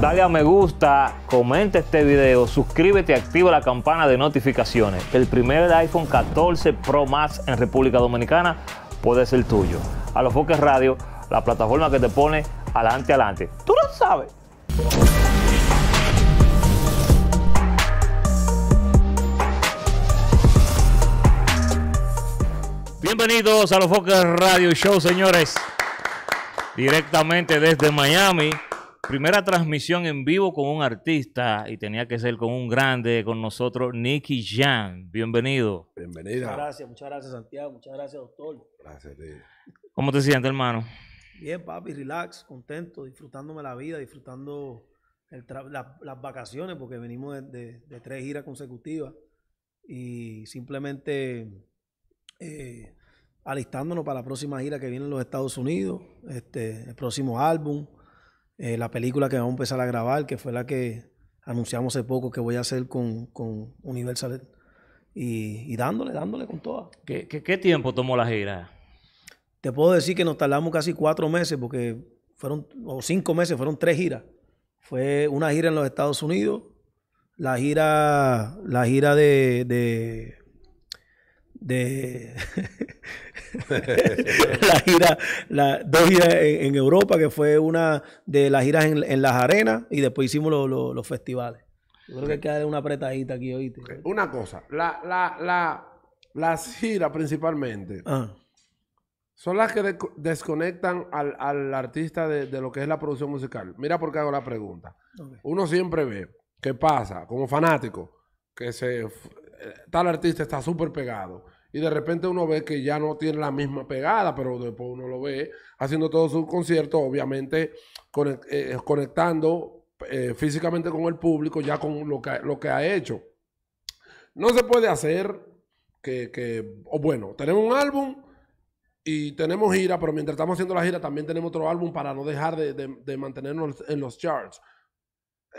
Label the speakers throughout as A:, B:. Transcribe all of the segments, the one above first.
A: Dale a me gusta, comenta este video, suscríbete y activa la campana de notificaciones. El primer iPhone 14 Pro Max en República Dominicana puede ser tuyo. A los Foques Radio, la plataforma que te pone adelante, adelante.
B: Tú lo sabes.
A: Bienvenidos a los Focus Radio Show, señores. Directamente desde Miami. Primera transmisión en vivo con un artista y tenía que ser con un grande, con nosotros, Nicky Jan. Bienvenido.
C: Bienvenida. Muchas gracias,
B: muchas gracias, Santiago. Muchas gracias, doctor. Gracias,
A: ¿Cómo te sientes, hermano?
B: Bien, papi, relax, contento, disfrutándome la vida, disfrutando las vacaciones, porque venimos de, tres giras consecutivas y simplemente eh, alistándonos para la próxima gira que viene en los Estados Unidos, este, el próximo álbum. Eh, la película que vamos a empezar a grabar, que fue la que anunciamos hace poco que voy a hacer con, con Universal y, y, dándole, dándole con toda.
A: ¿Qué, ¿Qué, tiempo tomó la gira? Te puedo decir que nos
B: tardamos casi cuatro meses porque fueron, o cinco meses, fueron tres giras. Fue una gira en los Estados Unidos, la gira, la gira de de la gira, la, dos giras en, Europa, que fue una de las giras en, las arenas y después hicimos
C: los festivales. creo que hay que una apretadita aquí, oíste. Una cosa, la, la, la, las giras principalmente ah. son las que desconectan al, artista de, lo que es la producción musical. Mira por qué hago la pregunta. Uno siempre ve qué pasa como fanático que se tal artista está súper pegado. Y de repente uno ve que ya no tiene la misma pegada, pero después uno lo ve haciendo todo su concierto obviamente eh, conectando eh, físicamente con el público, ya con lo que, lo que ha hecho. No se puede hacer que, bueno, tenemos un álbum y tenemos gira, pero mientras estamos haciendo la gira también tenemos otro álbum para no dejar de mantenernos en los charts.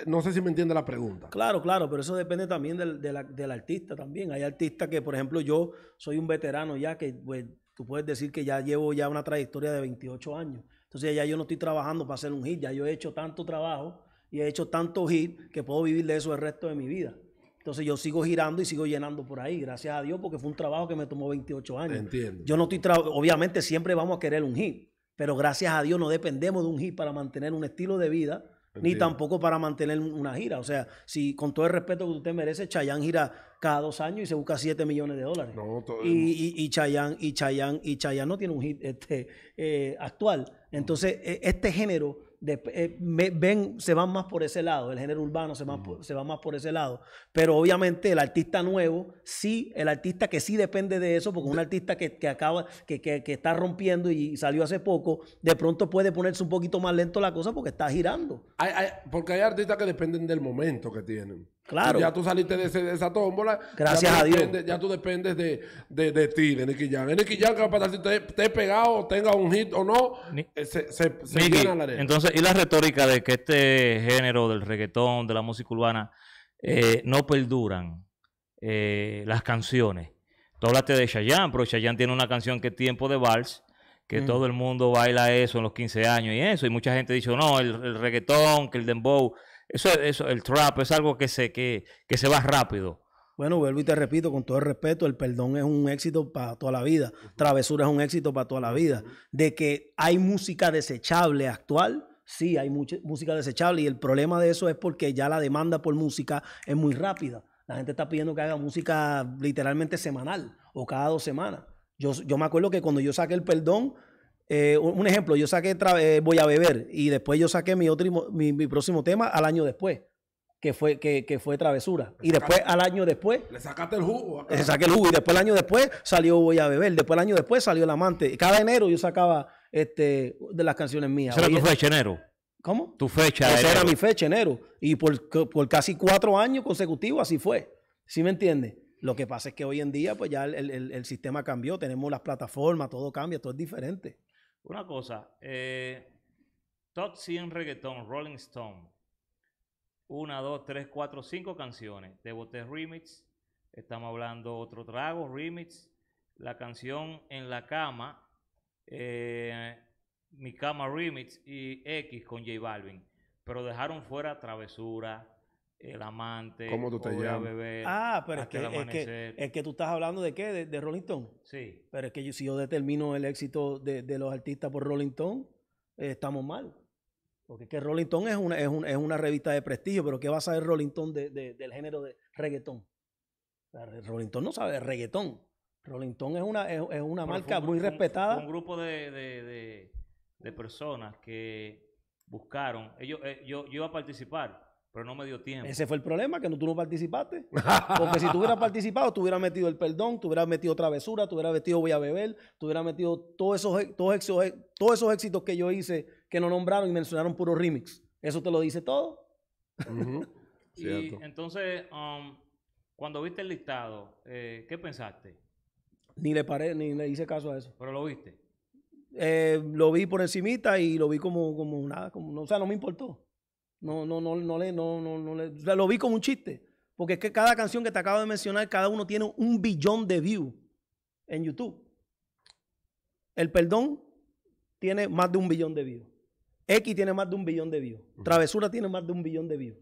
C: No sé si me entiende la pregunta. Claro, claro, pero eso depende también del, artista también. Hay artistas
B: que, por ejemplo, yo soy un veterano ya que pues, tú puedes decir que ya llevo ya una trayectoria de 28 años. Entonces ya yo no estoy trabajando para hacer un hit, ya yo he hecho tanto trabajo y he hecho tanto hit que puedo vivir de eso el resto de mi vida. Entonces yo sigo girando y sigo llenando por ahí, gracias a Dios, porque fue un trabajo que me tomó 28 años. Entiendo. Yo no estoy, obviamente siempre vamos a querer un hit, pero gracias a Dios no dependemos de un hit para mantener un estilo de vida ni tampoco para mantener una gira. O sea, si con todo el respeto que usted merece, Chayanne gira cada dos años y se busca 7 millones de dólares.
C: No, y, y,
B: y, Chayanne, y Chayanne, y Chayanne no tiene un hit este, eh, actual. Entonces, e, este género eh, ven, se van más por ese lado, el género urbano se, va se va más por ese lado. Pero obviamente el artista nuevo, sí, el artista que sí depende de eso, porque un artista que, acaba, que, está rompiendo y salió hace
C: poco, de pronto puede ponerse un poquito más lento la cosa porque está girando. porque hay artistas que dependen del momento que tienen. Claro. Ya tú saliste de, de esa tómbola. Gracias a Dios. ya tú dependes de, de, de ti, de Nicky ya Nicky que si te, te, pegado, tenga un hit o no, eh, se, se, se la Entonces, ¿y la retórica
A: de que este género del reggaetón, de la música urbana, eh, no perduran eh, las canciones? Tú hablaste de Chayanne, pero Chayanne tiene una canción que es Tiempo de Vals, que mm. todo el mundo baila eso en los 15 años y eso. Y mucha gente dice, no, el, reggaetón, que el dembow eso, eso, el trap es algo que se, que, que se va rápido.
B: Bueno, vuelvo y te repito, con todo el respeto, el perdón es un éxito para toda la vida. Travesura es un éxito para toda la vida. De que hay música desechable actual, sí, hay mucha, música desechable. Y el problema de eso es porque ya la demanda por música es muy rápida. La gente está pidiendo que haga música literalmente semanal o cada dos semanas. Yo, yo me acuerdo que cuando yo saqué el perdón, eh, un ejemplo, yo saqué eh, Voy a Beber y después yo saqué mi, otro, mi, próximo tema al año después que fue, que, fue Travesura. y después, al año después.
C: Le sacaste el jugo.
B: Le saqué el jugo. Y después, el año después, salió Voy a Beber. Después, el año después, salió El Amante. Cada enero yo sacaba este, de las canciones mías. ¿Será tu fecha enero?
A: ¿Cómo? Tu fecha Esa era mi
B: fecha enero. Y por, casi cuatro años consecutivos así fue. ¿Sí me entiendes? Lo que pasa es que hoy en día, pues ya el, el sistema cambió. Tenemos las plataformas, todo cambia, todo es diferente.
A: Una cosa, eh, top 100 reggaeton, Rolling Stone. Una, dos, tres, cuatro, cinco canciones. de boté remix. Estamos hablando otro trago, remix. La canción En la cama. Eh, mi cama remix y X con J Balvin. Pero dejaron fuera Travesura, el amante. ¿Cómo ah, pero es que,
B: que, tú estás hablando de qué, de, Rolling Stone. Sí. Pero es que yo, si yo determino el éxito de, los artistas por Rolling Stone, eh, estamos mal. Porque es que Rolling Stone es una, es, revista de prestigio, pero ¿qué va a saber Rolling Stone del género de reggaetón? Rolling Stone no sabe de reggaetón. Rolling Stone es una, una marca muy respetada. un
A: grupo de, personas que buscaron, ellos, eh, yo, yo iba a participar pero no me dio tiempo. Ese fue el
B: problema, que no, tú no participaste. Porque si tú hubieras participado, tú hubieras metido el perdón, tú hubieras metido travesura, tú hubieras metido voy a beber, tú hubieras metido todos esos, todos, todos esos éxitos que yo hice, que no nombraron y mencionaron puro remix. ¿Eso te lo dice todo?
A: y entonces, um, cuando viste el listado, eh, ¿qué pensaste?
B: Ni le paré, ni le hice caso a eso. ¿Pero lo viste? Eh, lo vi por encimita y lo vi como, como nada, como, no, o sea, no me importó. No, no, no, no le, no, no, no le. Lo vi como un chiste. Porque es que cada canción que te acabo de mencionar, cada uno tiene un billón de views en YouTube. El perdón tiene más de un billón de views. X tiene más de un billón de views. Travesura tiene más de un billón de views.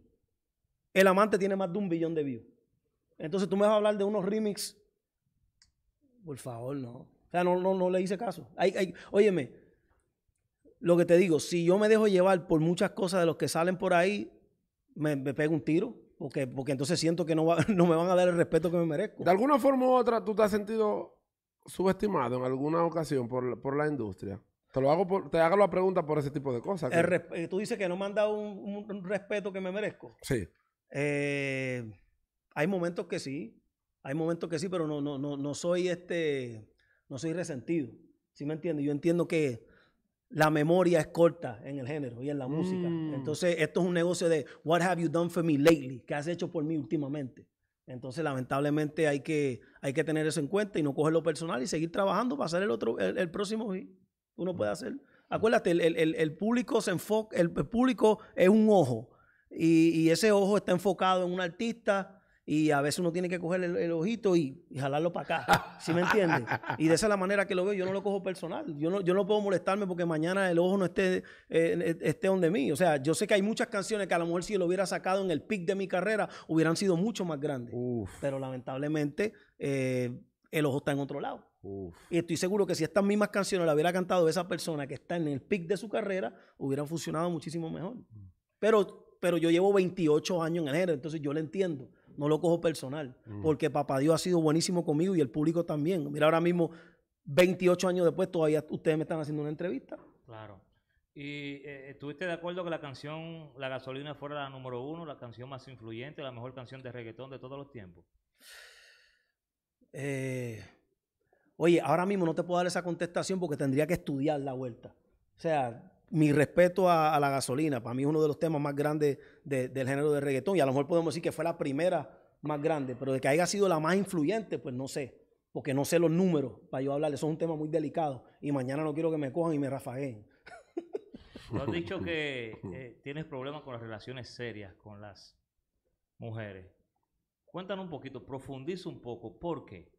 B: El amante tiene más de un billón de views. Entonces tú me vas a hablar de unos remix. Por favor, no. O sea, no, no, no le hice caso. óyeme, lo que te digo, si yo me dejo llevar por muchas cosas de los que salen por ahí, me,
C: pego un tiro. Porque, porque entonces siento que no, va, no me van a dar el respeto que me merezco. De alguna forma u otra, tú te has sentido subestimado en alguna ocasión por, la industria. Te lo hago, te hago la pregunta por ese tipo de cosas.
B: Eh, tú dices que no me han dado un, respeto que me merezco. Sí. Eh, hay momentos que sí, hay momentos que sí, pero no, no, no, soy este, no soy resentido. ¿Sí me entiendes? Yo entiendo que la memoria es corta en el género y en la música. Mm. Entonces, esto es un negocio de what have you done for me lately? ¿Qué has hecho por mí últimamente? Entonces, lamentablemente hay que, hay que tener eso en cuenta y no coger lo personal y seguir trabajando para hacer el otro el, próximo y Uno puede hacer. Acuérdate, el, el, el público se enfoca, el, público es un ojo y, y ese ojo está enfocado en un artista y a veces uno tiene que coger el, ojito y, jalarlo para acá. ¿Sí me entiendes? Y de esa la manera que lo veo. Yo no lo cojo personal. Yo no, yo no puedo molestarme porque mañana el ojo no esté, eh, eh, esté donde mí. O sea, yo sé que hay muchas canciones que a lo mejor si lo hubiera sacado en el pic de mi carrera hubieran sido mucho más grandes. Pero lamentablemente eh, el ojo está en otro lado. Y estoy seguro que si estas mismas canciones las hubiera cantado esa persona que está en el pic de su carrera, hubieran funcionado muchísimo mejor. Mm. Pero pero yo llevo 28 años en el género, entonces yo lo entiendo no lo cojo personal, porque papá Dios ha sido buenísimo conmigo y el público también. Mira, ahora mismo, 28 años después, todavía ustedes me están haciendo una entrevista.
A: Claro. ¿Y eh, estuviste de acuerdo que la canción La gasolina fuera la número uno, la canción más influyente, la mejor canción de reggaetón de todos los tiempos?
B: Eh, oye, ahora mismo no te puedo dar esa contestación porque tendría que estudiar la vuelta. O sea, mi respeto a, la gasolina, para mí es uno de los temas más grandes del género de reggaetón y a lo mejor podemos decir que fue la primera más grande, pero de que haya sido la más influyente, pues no sé, porque no sé los números para yo hablarles, eso es un tema muy delicado y mañana no quiero que me cojan y me rafaguen.
A: has dicho que eh, tienes problemas con las relaciones serias con las mujeres. Cuéntanos un poquito, profundiza un poco, ¿por qué?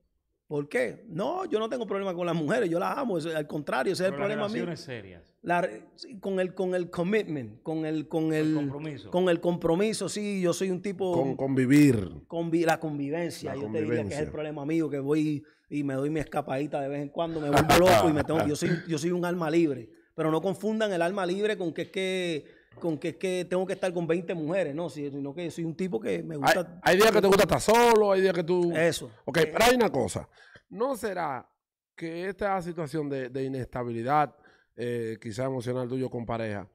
B: ¿Por qué? No, yo no tengo problema con las mujeres, yo las amo, al contrario, ese es el problema mío. con el con el commitment, con el con el, compromiso. Con el compromiso, sí, yo soy un tipo con convivir. la convivencia, yo te diría que es el problema mío que voy y me doy mi escapadita de vez en cuando, me un loco y me tengo yo soy yo soy un alma libre, pero no confundan el alma libre con que es que con que es que tengo que estar con 20 mujeres, no,
C: sino que soy un tipo que me gusta. Hay, días que te gusta estar solo, hay días que tú. Eso. Ok, pero hay una cosa. ¿No será que esta situación de, inestabilidad, eh, quizá emocional tuyo con pareja,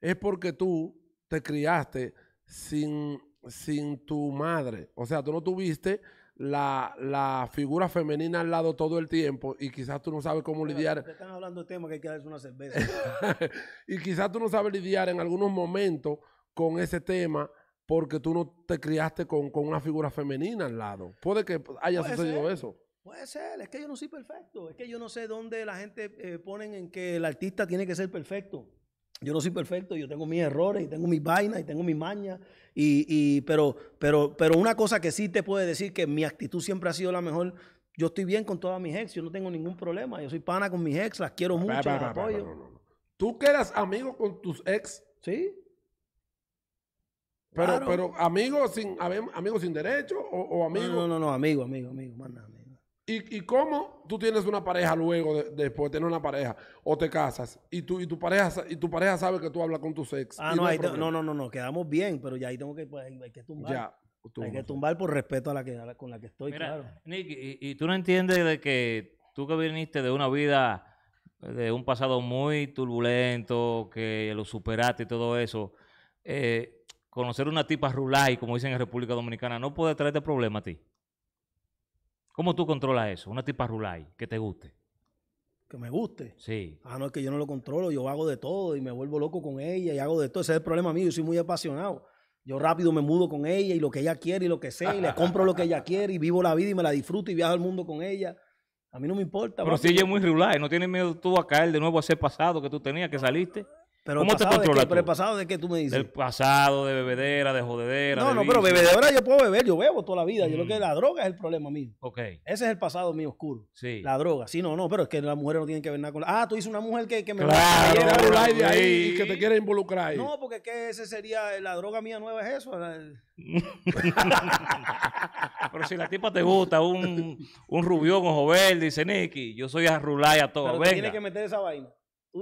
C: es porque tú te criaste sin, sin tu madre? O sea, tú no tuviste la, figura femenina al lado todo el tiempo y quizás tú no sabes cómo lidiar.
B: están hablando que una cerveza.
C: y quizás tú no sabes lidiar en algunos momentos con ese tema porque tú no te criaste con, una figura femenina al lado. Puede que haya sucedido eso.
B: Puede ser, es que yo no soy perfecto. Es que yo no sé dónde la gente eh, ponen
C: en que el artista
B: tiene que ser perfecto. Yo no soy perfecto, yo tengo mis errores, y tengo mis vainas, y tengo mis mañas, y, y, pero, pero, pero una cosa que sí te puedo decir que mi actitud siempre ha sido la mejor. Yo estoy bien con todas mis ex, yo no tengo ningún problema. Yo soy pana con mis ex, las quiero mucho, apoyo.
C: Tú que eras amigo con tus ex. Sí. Pero, pero amigo sin, amigo sin derecho o, amigo. No, no, no, amigo, amigo, amigo, más nada. ¿Y, y cómo tú tienes una pareja luego, de, después de tener una pareja, o te casas, y, tú, y, tu pareja, y tu pareja sabe que tú hablas con tu sexo?
B: Ah, no,
C: no, no, no, quedamos bien, pero ya ahí tengo
B: que, pues, hay que tumbar. Ya, hay que tumbar por respeto a la que, con la que estoy, claro.
A: Nick, y, tú no entiendes de que tú que viniste de una vida, de un pasado muy turbulento, que lo superaste y todo eso, eh, conocer una tipa rulay, como dicen en República Dominicana, no puede traerte problema a ti. ¿Cómo tú controlas eso? Una tipa rulay que te guste. Que me guste. Sí.
B: Ah, no, es que yo no lo controlo, yo hago de todo y me vuelvo loco con ella y hago de todo. Ese es el problema mío, yo soy muy apasionado. Yo rápido me mudo con ella y lo que ella quiere y lo que sé, y le compro lo que ella quiere y vivo la vida y me la disfruto y viajo al mundo con ella. A mí no me importa. Pero si ella
A: es muy rulai, ¿no tienes miedo tú a caer de nuevo a ese pasado que tú tenías, que saliste? ¿Cómo te controlas? Pero el pasado de qué tú me dices? El pasado de bebedera, de jodedera. No, no, pero bebedera yo
B: puedo beber, yo bebo toda la vida. Yo lo que mm. la droga es el problema mío. Ok. Ese es el pasado mío oscuro. Sí. La droga. Sí, no, no, pero es que las mujeres no tienen que ver nada con la. Ah, tú dices una mujer que, que me claro, va a Rulay de ahí y que te quiere involucrar. Ahí. No, porque que ese sería eh, la droga mía nueva es eso.
C: pero si la tipa
B: te
A: gusta, un, un rubión ojo verde, dice Nicky, yo soy a Rulay a todo. Pero tiene que
B: meter esa vaina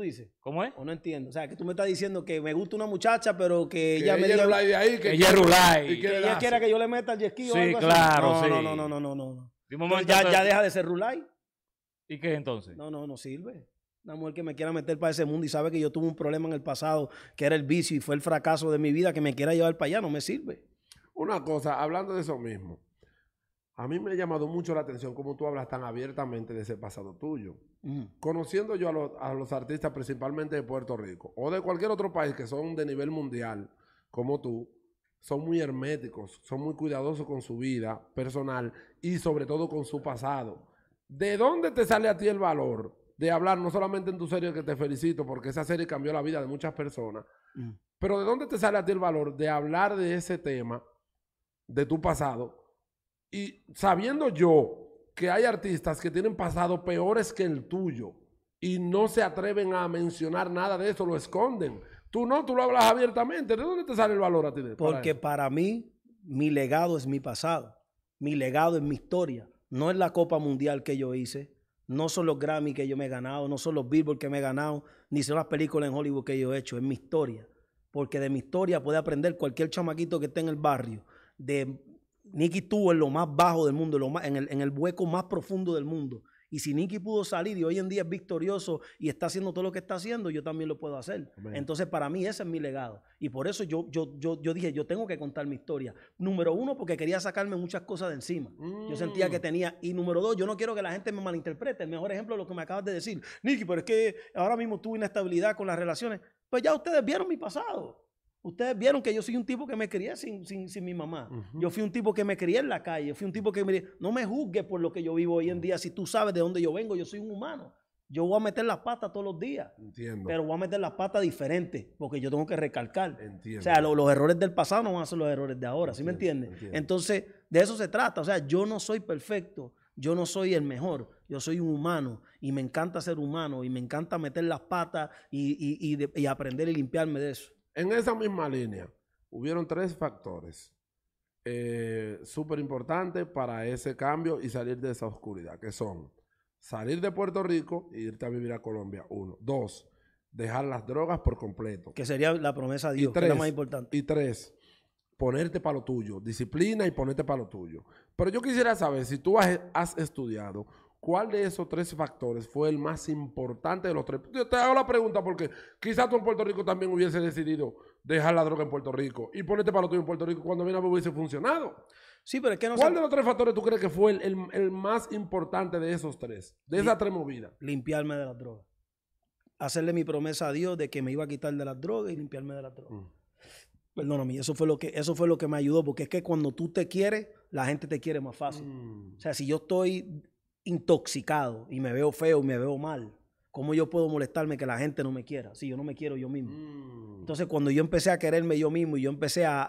B: dices. ¿Cómo es? O no entiendo. O sea, que tú me estás diciendo que me gusta una muchacha, pero que, que ella, me diga... de ahí, que ella rulay. Y que, ella quiera que yo le meta el yesquí sí, o algo claro, No, sí. no, no, no, no, no. Ya, deja de ser rulay.
A: ¿Y qué es entonces?
B: No, no, no sirve. Una mujer que me quiera meter para ese mundo y sabe que yo tuve un problema en el pasado, que era el vicio y fue el fracaso de mi vida, que me quiera llevar para allá, no me
C: sirve. Una cosa, hablando de eso mismo, a mí me ha llamado mucho la atención cómo tú hablas tan abiertamente de ese pasado tuyo. Mm. Conociendo yo a los, artistas principalmente de Puerto Rico o de cualquier otro país que son de nivel mundial, como tú, son muy herméticos, son muy cuidadosos con su vida personal y sobre todo con su pasado. ¿De dónde te sale a ti el valor de hablar no solamente en tu serie que te felicito porque esa serie cambió la vida de muchas personas, mm. pero de dónde te sale a ti el valor de hablar de ese tema, de tu pasado? Y sabiendo yo que hay artistas que tienen pasado peores que el tuyo y no se atreven a mencionar nada de eso, lo esconden. Tú no, tú lo hablas abiertamente. ¿De dónde te sale el valor a ti? Porque para,
B: mí, mi legado es mi pasado. Mi legado es mi historia. No es la Copa Mundial que yo hice. No son los Grammy que yo me he ganado. No son los Billboard que me he ganado. Ni son las películas en Hollywood que yo he hecho. Es mi historia. Porque de mi historia puede aprender cualquier chamaquito que esté en el barrio. De Nicky estuvo en lo más bajo del mundo, en, el, hueco más profundo del mundo. Y si Nicky pudo salir y hoy en día es victorioso y está haciendo todo lo que está haciendo, yo también lo puedo hacer. Entonces, para mí, ese es mi legado. Y por eso yo, yo, yo, yo, dije, yo tengo que contar mi historia. Número uno, porque quería sacarme muchas cosas de encima. Yo sentía que mm. tenía. Y número dos, yo no quiero que la gente me malinterprete. El mejor ejemplo es lo que me acabas de decir. Nicky, pero es que ahora mismo tuve inestabilidad con las relaciones. Pues ya ustedes vieron mi pasado. Ustedes vieron que yo soy un tipo que me crié sin, mi mamá. Yo fui un tipo que me crié en la calle. Fui un tipo que me... No me juzgue por lo que yo vivo hoy en día. Si tú sabes de dónde yo vengo, yo soy un humano. Yo voy a meter las patas todos los días.
C: Entiendo. Pero
B: voy a meter las patas diferentes porque yo tengo que recalcar. Entiendo. O sea, los errores del pasado no van a ser los errores de ahora. ¿Sí me entiendes? Entonces, de eso se trata. O sea, yo no soy perfecto. Yo no soy el mejor, yo soy un humano y me encanta ser humano y me encanta meter las patas
C: y aprender y limpiarme de eso. En esa misma línea, hubieron tres factores eh, súper importantes para ese cambio y salir de esa oscuridad, que son salir de Puerto Rico e irte a vivir a Colombia, uno. Dos, dejar las drogas por completo. Que sería la promesa de Dios, tres, más importante. Y tres, ponerte para lo tuyo, disciplina y ponerte para lo tuyo. Pero yo quisiera saber si tú has, has estudiado ¿Cuál de esos tres factores fue el más importante de los tres? Yo te hago la pregunta porque quizás tú en Puerto Rico también hubiese decidido dejar la droga en Puerto Rico y ponerte para lo tuyo en Puerto Rico cuando no a hubiese funcionado. Sí, pero es que no ¿Cuál de los tres factores tú crees que fue el, más importante de esos tres? De esas tres movidas. Limpiarme de las drogas. Hacerle mi promesa
B: a Dios de que me iba a quitar de las drogas y limpiarme de las drogas. no, mm. Perdóname, eso fue lo que eso fue lo que me ayudó, porque es que cuando tú te quieres, la gente te quiere más fácil. Mm. O sea, si yo estoy intoxicado y me veo feo y me veo mal. ¿Cómo yo puedo molestarme que la gente no me quiera? Si yo no me quiero yo mismo. Mm. Entonces, cuando yo empecé a quererme yo mismo y yo empecé a,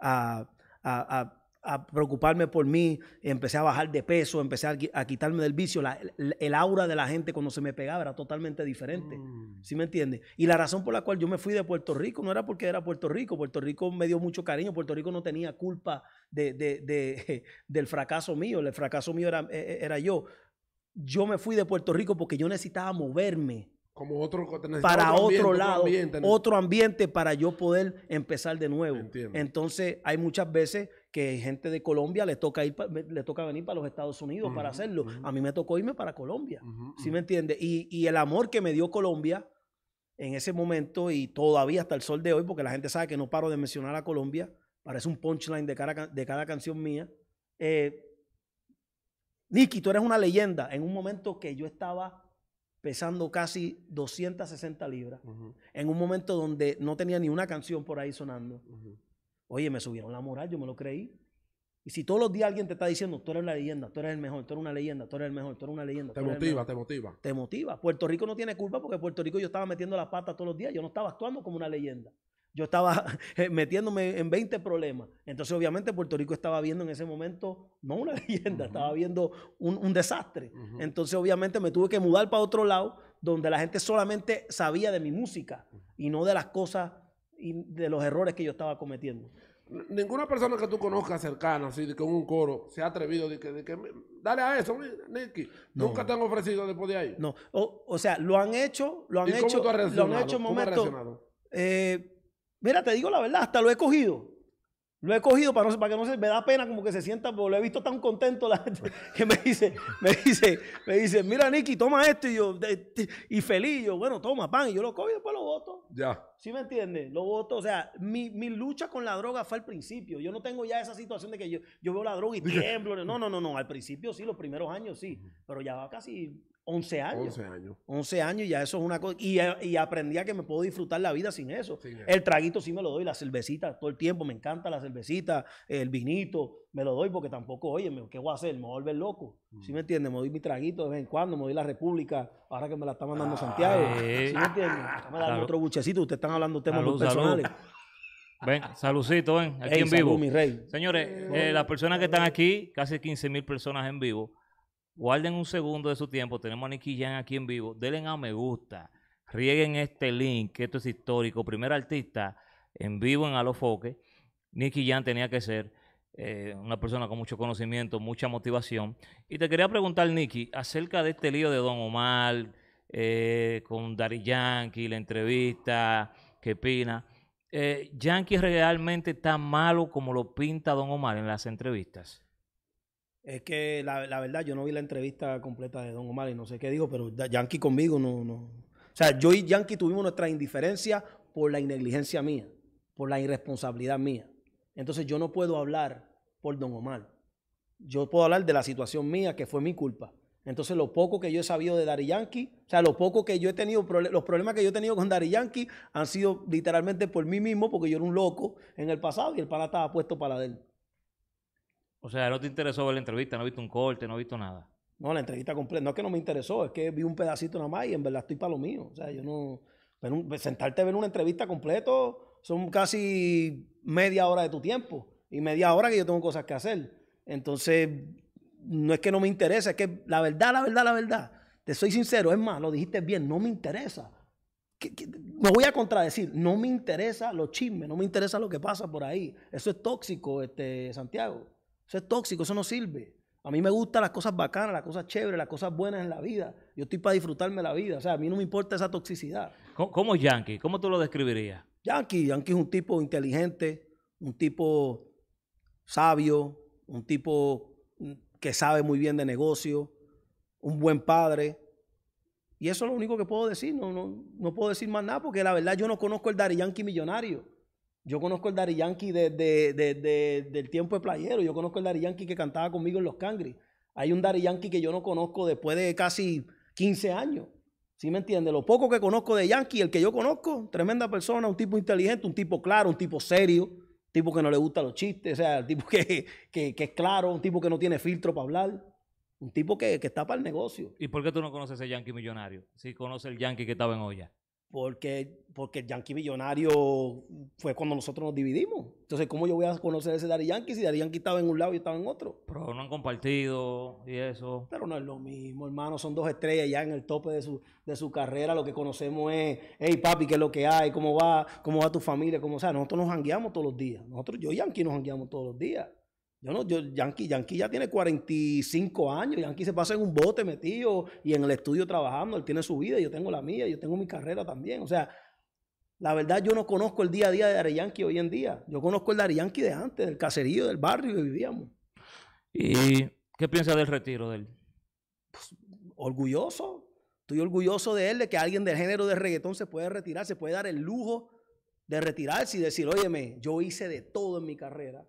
B: a a preocuparme por mí, empecé a bajar de peso, empecé a, quitarme del vicio. el, aura de la gente cuando se me pegaba era totalmente diferente. Mm. ¿Sí me entiendes? Y la razón por la cual yo me fui de Puerto Rico no era porque era Puerto Rico. Puerto Rico me dio mucho cariño. Puerto Rico no tenía culpa de, del fracaso mío. El fracaso mío era, e, e, era yo. Yo me fui de Puerto Rico porque yo necesitaba moverme. Como para otro, lado, otro ambiente, para yo poder empezar de nuevo. Entonces, hay muchas veces que gente de Colombia le toca, ir, le toca venir para los Estados Unidos para hacerlo. A mí me tocó irme para Colombia, ¿sí me entiende? Y, el amor que me dio Colombia en ese momento y todavía hasta el sol de hoy, porque la gente sabe que no paro de mencionar a Colombia, parece un punchline de cada, de cada canción mía. Eh, Nicky, tú eres una leyenda. En un momento que yo estaba pesando casi 260 libras, en un momento donde no tenía ni una canción por ahí sonando, Oye, me subieron la moral, yo me lo creí. Y si todos los días alguien te está diciendo, tú eres la leyenda, tú eres el mejor, tú eres una leyenda, tú eres el mejor, tú eres una leyenda. Te motiva, te motiva. Te motiva. Puerto Rico no tiene culpa porque Puerto Rico yo estaba metiendo la pata todos los días, yo no estaba actuando como una leyenda. Yo estaba eh, metiéndome en 20 problemas. Entonces, obviamente, Puerto Rico estaba viendo en ese momento, no una leyenda, estaba viendo un, desastre. Entonces, obviamente, me tuve que mudar para otro lado donde la gente solamente sabía de mi música y no de las cosas y de los errores que yo estaba cometiendo.
C: Ninguna persona que tú conozcas cercana, así, de que un coro, se ha atrevido de que, de dale a eso, Nicky. Nunca te han ofrecido después de ahí. No, o, sea, lo han hecho, lo han
B: hecho. Cómo lo han hecho en momentos. Eh, mira, te digo la verdad, hasta lo he cogido. Lo he cogido para, no, para que no se me da pena como que se sienta, pero lo he visto tan contento la gente que me dice, me dice, me dice, mira Nicky, toma esto y yo, y feliz, yo, bueno, toma pan, y yo lo cojo y después lo voto. Ya. ¿Sí me entiendes? Lo voto, o sea, mi, lucha con la droga fue al principio, yo no tengo ya esa situación de que yo, yo veo la droga y tiemblo, no, no, no, no, al principio sí, los primeros años sí, pero ya va casi 11 años. 11 años. 11 años y ya eso es una cosa. Y, aprendí a que me puedo disfrutar la vida sin eso. el traguito sí me lo doy, la cervecita todo el tiempo, me encanta la cervecita, el vinito, me lo doy porque tampoco, oye, ¿qué voy a hacer? Me voy a volver loco. si ¿Sí mm. me entiendes? Me doy mi traguito de vez en cuando, me doy la República, ahora que me la está mandando ah, Santiago. ¿Sí me eh. entiendes? Me otro buchecito, ustedes están hablando temas personales.
A: Ven, saludcito,
B: ven, aquí en vivo. mi rey.
A: Señores, eh, las personas que están aquí, casi 15 mil personas en vivo. Guarden un segundo de su tiempo. Tenemos a Nicky Jan aquí en vivo. Denle a me gusta. Rieguen este link, que esto es histórico. Primer artista en vivo en Alofoque. Nicky Jan tenía que ser eh, una persona con mucho conocimiento, mucha motivación. Y te quería preguntar, Nicky, acerca de este lío de Don Omar, eh, con Dari Yankee, la entrevista, qué pina. Eh, ¿Yankee realmente tan malo como lo pinta Don Omar en las entrevistas?
B: Es que la, verdad, yo no vi la entrevista completa de Don Omar y no sé qué dijo, pero
A: Yankee conmigo no, no. O sea, yo y
B: Yankee tuvimos nuestra indiferencia por la negligencia mía, por la irresponsabilidad mía. Entonces yo no puedo hablar por Don Omar. Yo puedo hablar de la situación mía, que fue mi culpa. Entonces lo poco que yo he sabido de Dari Yankee, o sea, lo poco que yo he tenido, los problemas que yo he tenido con Dari Yankee han sido literalmente por mí mismo, porque yo era un loco en el pasado y el pala estaba puesto para él.
A: O sea, no te interesó ver la entrevista, no visto un corte, no visto nada.
B: No, la entrevista completa. No es que no me interesó, es que vi un pedacito nada más y en verdad estoy para lo mío. O sea, yo no. sentarte a ver una entrevista completo son casi media hora de tu tiempo y media hora que yo tengo cosas que hacer. Entonces, no es que no me interesa, es que la verdad, la verdad, la verdad. Te soy sincero, es más, lo dijiste bien, no me interesa. me voy a contradecir, no me interesa los chismes, no me interesa lo que pasa por ahí. Eso es tóxico, este, Santiago. Eso es tóxico, eso no sirve. A mí me gustan las cosas bacanas, las cosas chéveres, las cosas buenas en la vida. Yo estoy para disfrutarme la vida. O sea, a mí no me importa esa toxicidad.
A: ¿Cómo, es Yankee? ¿Cómo tú lo describirías?
B: Yankee, Yankee es un tipo inteligente, un tipo sabio, un tipo que sabe muy bien de negocio, un buen padre. Y eso es lo único que puedo decir. No, no, puedo decir más nada porque la verdad yo no conozco el Dari Yankee millonario. Yo conozco el Dari Yankee desde de, del tiempo de playero. Yo conozco el Dari Yankee que cantaba conmigo en Los Cangri. Hay un Dari Yankee que yo no conozco después de casi 15 años. ¿Sí me entiende? Lo poco que conozco de Yankee, el que yo conozco, tremenda persona, un tipo inteligente, un tipo claro, un tipo serio, un tipo que no le gusta los chistes, o sea, el tipo que, es claro, un tipo que no tiene filtro para hablar, un tipo que, que, está para el negocio.
A: ¿Y por qué tú no conoces ese Yankee millonario? Si conoces el Yankee que estaba en olla
B: porque, porque Yankee Millonario fue cuando nosotros nos dividimos. Entonces, ¿cómo yo voy a conocer ese Dari Yankee si Dari Yankee estaba en un lado y estaba en otro?
A: Pero no han compartido y eso.
B: Pero no es lo mismo, hermano. Son dos estrellas ya en el tope de su, de su carrera. Lo que conocemos es, hey, papi, ¿qué es lo que hay? ¿Cómo va? ¿Cómo va tu familia? ¿Cómo? sea, nosotros nos jangueamos todos los días. Nosotros, yo y Yankee nos jangueamos todos los días. Yo no, yo, Yankee, Yankee ya tiene 45 años, Yankee se pasa en un bote metido y en el estudio trabajando, él tiene su vida, yo tengo la mía, yo tengo mi carrera también. O sea, la verdad yo no conozco el día a día de Dari Yankee hoy en día, yo conozco el Dari Yankee de antes, del caserío, del barrio que vivíamos.
A: ¿Y qué piensa del retiro de él?
B: Pues, orgulloso, estoy orgulloso de él, de que alguien del género de reggaetón se puede retirar, se puede dar el lujo de retirarse y decir, óyeme, yo hice de todo en mi carrera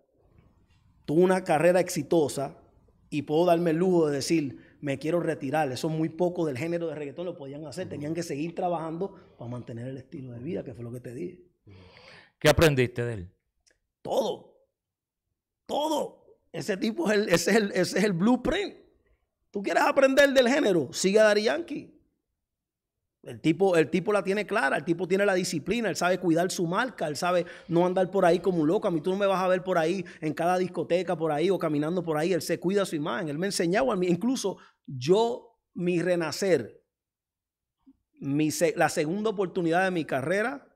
B: Tuve una carrera exitosa y puedo darme el lujo de decir, me quiero retirar. Eso muy poco del género de reggaetón lo podían hacer. Tenían que seguir trabajando para mantener el estilo de vida, que fue lo que te dije.
A: ¿Qué aprendiste de él?
B: Todo. Todo. Ese tipo es el, es es el blueprint. ¿Tú quieres aprender del género? Sigue a Dari Yankee. El tipo, el tipo la tiene clara, el tipo tiene la disciplina, él sabe cuidar su marca, él sabe no andar por ahí como un loco. A mí tú no me vas a ver por ahí en cada discoteca por ahí o caminando por ahí. Él se cuida su imagen. Él me enseñaba, mí. incluso yo, mi renacer, la segunda oportunidad de mi carrera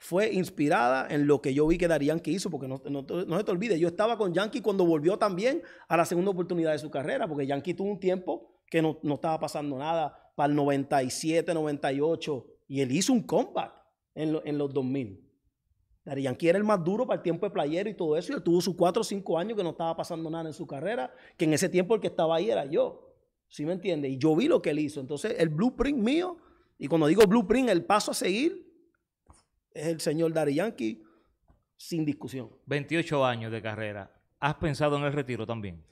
B: fue inspirada en lo que yo vi que Darían que hizo, porque no, se te olvide, yo estaba con Yankee cuando volvió también a la segunda oportunidad de su carrera, porque Yankee tuvo un tiempo que no, no estaba pasando nada para el 97, 98, y él hizo un comeback en, en los 2000. Dari Yankee era el más duro para el tiempo de playero y todo eso, y él tuvo sus 4 o 5 años que no estaba pasando nada en su carrera, que en ese tiempo el que estaba ahí era yo, ¿sí me entiende? Y yo vi lo que él hizo, entonces el blueprint mío, y cuando digo blueprint, el paso a seguir es el señor Dari Yankee, sin discusión.
A: 28 años de carrera, ¿has pensado en el retiro también?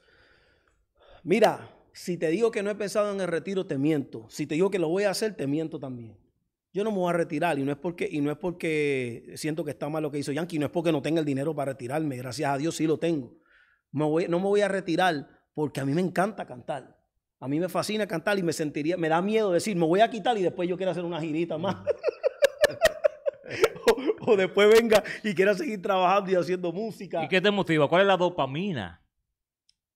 B: Mira, si te digo que no he pensado en el retiro, te miento. Si te digo que lo voy a hacer, te miento también. Yo no me voy a retirar y no es porque, y no es porque siento que está mal lo que hizo Yankee, no es porque no tenga el dinero para retirarme. Gracias a Dios sí lo tengo. no me voy a retirar porque a mí me encanta cantar. A mí me fascina cantar y me sentiría, me da miedo decir, me voy a quitar y después yo quiero hacer una girita más. Mm. o, o después venga y quiera seguir trabajando y haciendo música. ¿Y
A: qué te motiva? ¿Cuál es la dopamina?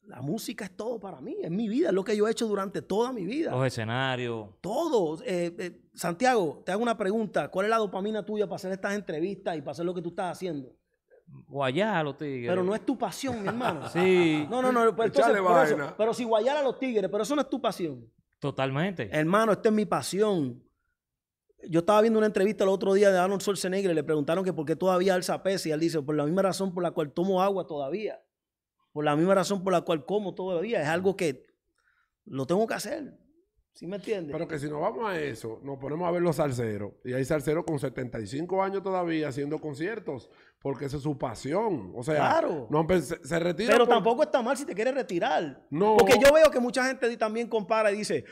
B: la música es todo para mí, es mi vida, es lo que yo he hecho durante toda mi vida. Los
A: escenarios.
B: Todo. Eh, eh, Santiago, te hago una pregunta. ¿Cuál es la dopamina tuya para hacer estas entrevistas y para hacer lo que tú estás haciendo?
A: Guayar a los tigres. Pero no es
B: tu pasión, mi hermano. sí. No, no, no. Pero, pues, pero si guayar a los tigres, pero eso no es tu pasión.
A: Totalmente.
B: Hermano, esta es mi pasión. Yo estaba viendo una entrevista el otro día de Arnold Schwarzenegger y le preguntaron que por qué todavía alza peso y él dice, por la misma razón por la cual tomo agua todavía. Por la misma razón por la cual como todavía. Es algo que lo tengo que hacer. ¿Sí me entiendes? Pero que si nos
C: vamos a eso, nos ponemos a ver los salseros. Y hay salseros con 75 años todavía haciendo conciertos porque esa es su pasión. O sea, pues, se, retira. Pero
B: tampoco está mal si te quiere
C: retirar. Porque yo veo que mucha
B: gente también compara y dice,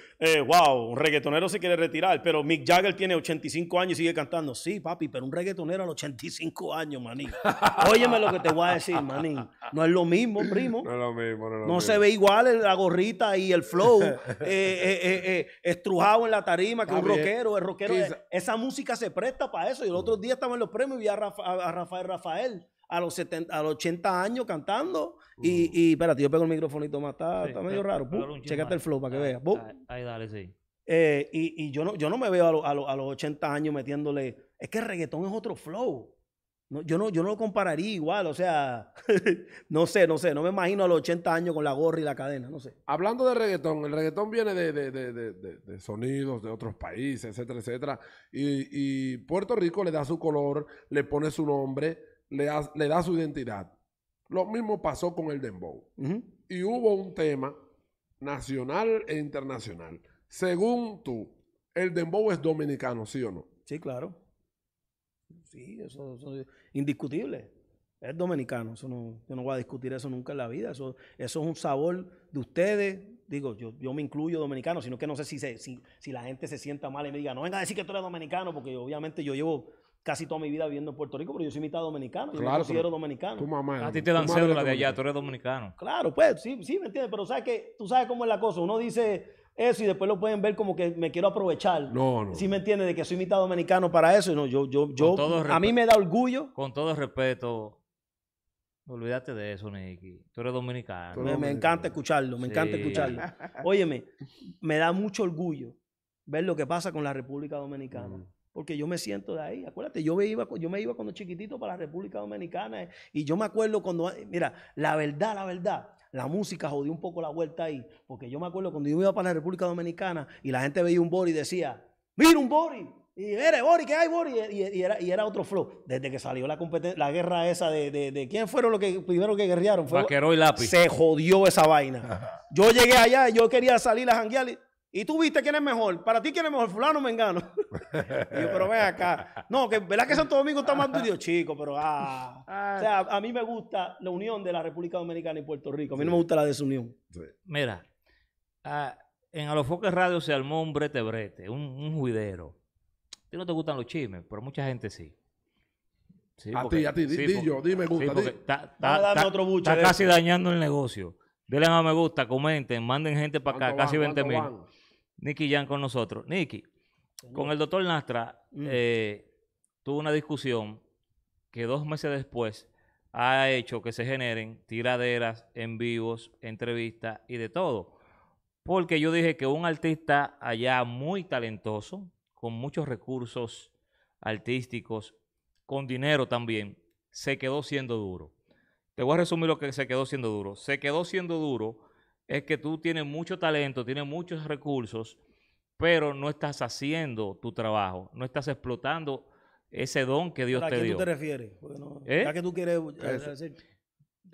B: wow, eh, un reggaetonero se quiere retirar, pero Mick Jagger tiene 85 años y sigue cantando. Sí, papi, pero un reggaetonero a los 85 años, maní. Óyeme lo que te voy a decir, maní. No es lo mismo, primo.
C: No es lo mismo, no, es lo no se
B: ve igual la gorrita y el flow eh, eh, estrujado en la tarima que un rockero. El rockero, esa música se presta para eso. Y el otro día estaba en los premios y vi a, Rafael a Rafael Rafael a los, 70, a los 80 años cantando. Y, espérate, yo pego el microfonito más, está, está medio raro. Checate el flow para que ah, veas. Ah, eh, y, yo, no, yo no me veo a, a, a los 80 años metiéndole. Es que el reggaetón es otro flow yo, no, yo no lo compararía igual, o sea, no sé, no sé, no me imagino a los 80 años con la gorra y la cadena, no sé.
C: Hablando de reggaetón, el reggaetón viene de, sonidos de otros países, etcétera, etcétera, y, Puerto Rico le da su color, le pone su nombre, le, le da su identidad. Lo mismo pasó con el dembow. Y hubo un tema nacional e internacional. Según tú, el dembow es dominicano, ¿sí o no? Sí, claro. Sí, eso, es indiscutible. Es dominicano,
B: eso no, yo no voy a discutir eso nunca en la vida. Eso, eso es un sabor de ustedes. Digo, yo, yo me incluyo dominicano, sino que no sé si, si, la gente se sienta mal y me diga, no venga a decir que tú eres dominicano, porque obviamente yo llevo casi toda mi vida viviendo en Puerto Rico, pero yo soy mitad dominicano, claro, yo me considero dominicano. a ti te dan cédula de allá, tú
A: eres dominicano.
B: Claro, pues, sí, sí, me entiendes, pero sabes que, tú sabes cómo es la cosa, uno dice, eso y después lo pueden ver como que me quiero aprovechar. No, no. Si me entiendes? De que soy mitad dominicano para eso. No, yo, yo, yo, a mí
A: me da orgullo. Con todo respeto, olvídate de eso, Nicky. Tú eres dominicano. Me, encanta escucharlo, me encanta escucharlo. Óyeme,
B: me da mucho orgullo ver lo que pasa con la República Dominicana. Mm. Porque yo me siento de ahí. Acuérdate, yo me, yo me iba cuando chiquitito para la República Dominicana. Y yo me acuerdo cuando. Mira, la verdad, la verdad la música jodió un poco la vuelta ahí. Porque yo me acuerdo cuando yo iba para la República Dominicana y la gente veía un bori y decía, mira un bori. Y era Bori, ¿qué hay Bori? Y, era, otro flow. Desde que salió la competencia, la guerra esa de, de, quién fueron los que primero que guerrearon. y Se jodió esa vaina. Yo llegué allá, yo quería salir a janguear. Y tú viste quién es mejor. Para ti, quién es mejor, fulano me mengano.
C: pero
B: ven acá. No, que verdad que Santo Domingo está más duro, chico, pero ah". ah. O sea, a, mí me gusta la unión de la República Dominicana y Puerto Rico. A mí no me gusta la desunión. Mira,
C: ah,
A: en Alofoque Radio se armó un brete brete, un, juidero. A ti no te gustan los chismes, pero mucha gente sí. a ti, a ti, di, di yo, dando me gusta. Está casi dañando el negocio. Denle a me gusta, comenten, manden gente para acá, casi 20 mil. Nicky Jan con nosotros. Nicky, con el doctor Nastra mm. eh, tuvo una discusión que dos meses después ha hecho que se generen tiraderas, en vivos, entrevistas y de todo. Porque yo dije que un artista allá muy talentoso, con muchos recursos artísticos, con dinero también, se quedó siendo duro. Te voy a resumir lo que se quedó siendo duro. Se quedó siendo duro es que tú tienes mucho talento, tienes muchos recursos, pero no estás haciendo tu trabajo, no estás explotando ese don que Dios te dio. ¿A qué tú te refieres? ¿Eh? ¿A qué tú quieres eh, decir?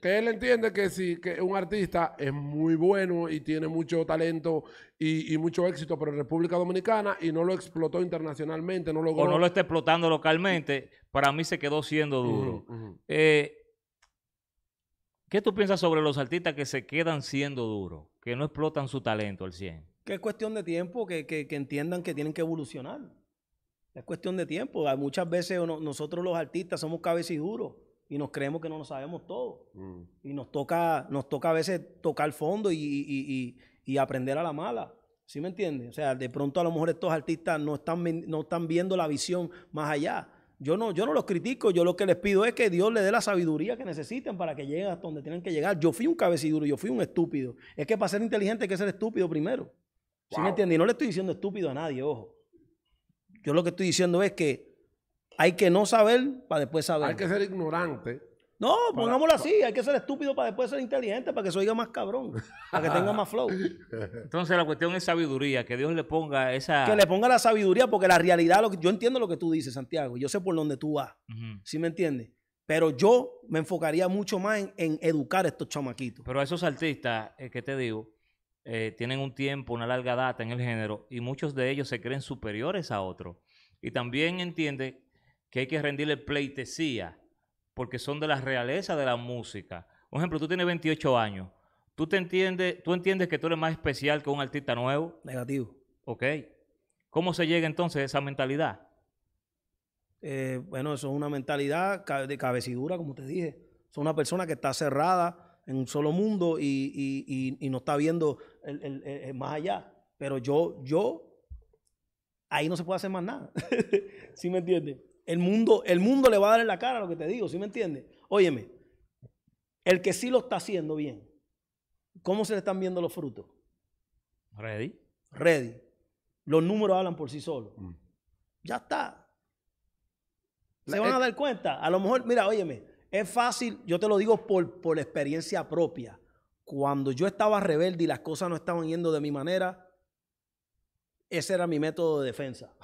C: Que él entiende que si que un artista es muy bueno y tiene mucho talento y, mucho éxito, pero en República Dominicana y no lo explotó internacionalmente, no lo O no lo
A: está explotando localmente, para mí se quedó siendo duro. Eh, ¿Qué tú piensas sobre los artistas que se quedan siendo duros, que no explotan su talento al 100?
B: Que es cuestión de tiempo, que, entiendan que tienen que evolucionar. Es cuestión de tiempo. Ah, muchas veces nosotros los artistas somos cabeciduros y nos creemos que no lo sabemos todo. Mm. Y nos toca, nos toca a veces tocar fondo y, aprender a la mala. ¿Sí me entiendes? O sea, de pronto a lo mejor estos artistas no están, no están viendo la visión más allá. Yo no, yo no los critico, yo lo que les pido es que Dios les dé la sabiduría que necesiten para que lleguen hasta donde tienen que llegar. Yo fui un cabeciduro, yo fui un estúpido. Es que para ser inteligente hay que ser estúpido primero. ¿Sí me entienden? Y no le estoy diciendo estúpido a nadie, ojo. Yo lo que estoy diciendo es que hay que no saber para después saber. Hay que ser ignorante no, pongámoslo así. Hay que ser estúpido para después ser inteligente, para que se oiga más cabrón, para que tenga más flow.
A: Entonces la cuestión es sabiduría, que Dios le ponga esa... Que le
B: ponga la sabiduría, porque la realidad, lo yo entiendo lo que tú dices, Santiago, yo sé por dónde tú vas, ¿sí me entiendes? Pero yo me enfocaría mucho más en, educar a estos chamaquitos.
A: Pero esos artistas, eh, ¿qué que te digo, eh, tienen un tiempo, una larga data en el género, y muchos de ellos se creen superiores a otros. Y también entiende que hay que rendirle pleitesía porque son de la realeza de la música. Por ejemplo, tú tienes 28 años. ¿Tú, te entiendes, ¿Tú entiendes que tú eres más especial que un artista nuevo? Negativo. Ok. ¿Cómo se llega entonces a esa mentalidad? Eh, bueno, eso es una mentalidad de cabecidura, como te dije. Es una
B: persona que está cerrada en un solo mundo y, no está viendo el, más allá. Pero yo, yo, ahí no se puede hacer más nada. ¿Sí me entiendes? El mundo, el mundo le va a dar en la cara a lo que te digo, ¿sí me entiendes? Óyeme, el que sí lo está haciendo bien, ¿cómo se le están viendo los frutos? Ready. Ready. Los números hablan por sí solos. Mm. Ya está. Se van a eh, dar cuenta. A lo mejor, mira, óyeme, es fácil, yo te lo digo por, por experiencia propia. Cuando yo estaba rebelde y las cosas no estaban yendo de mi manera, ese era mi método de defensa.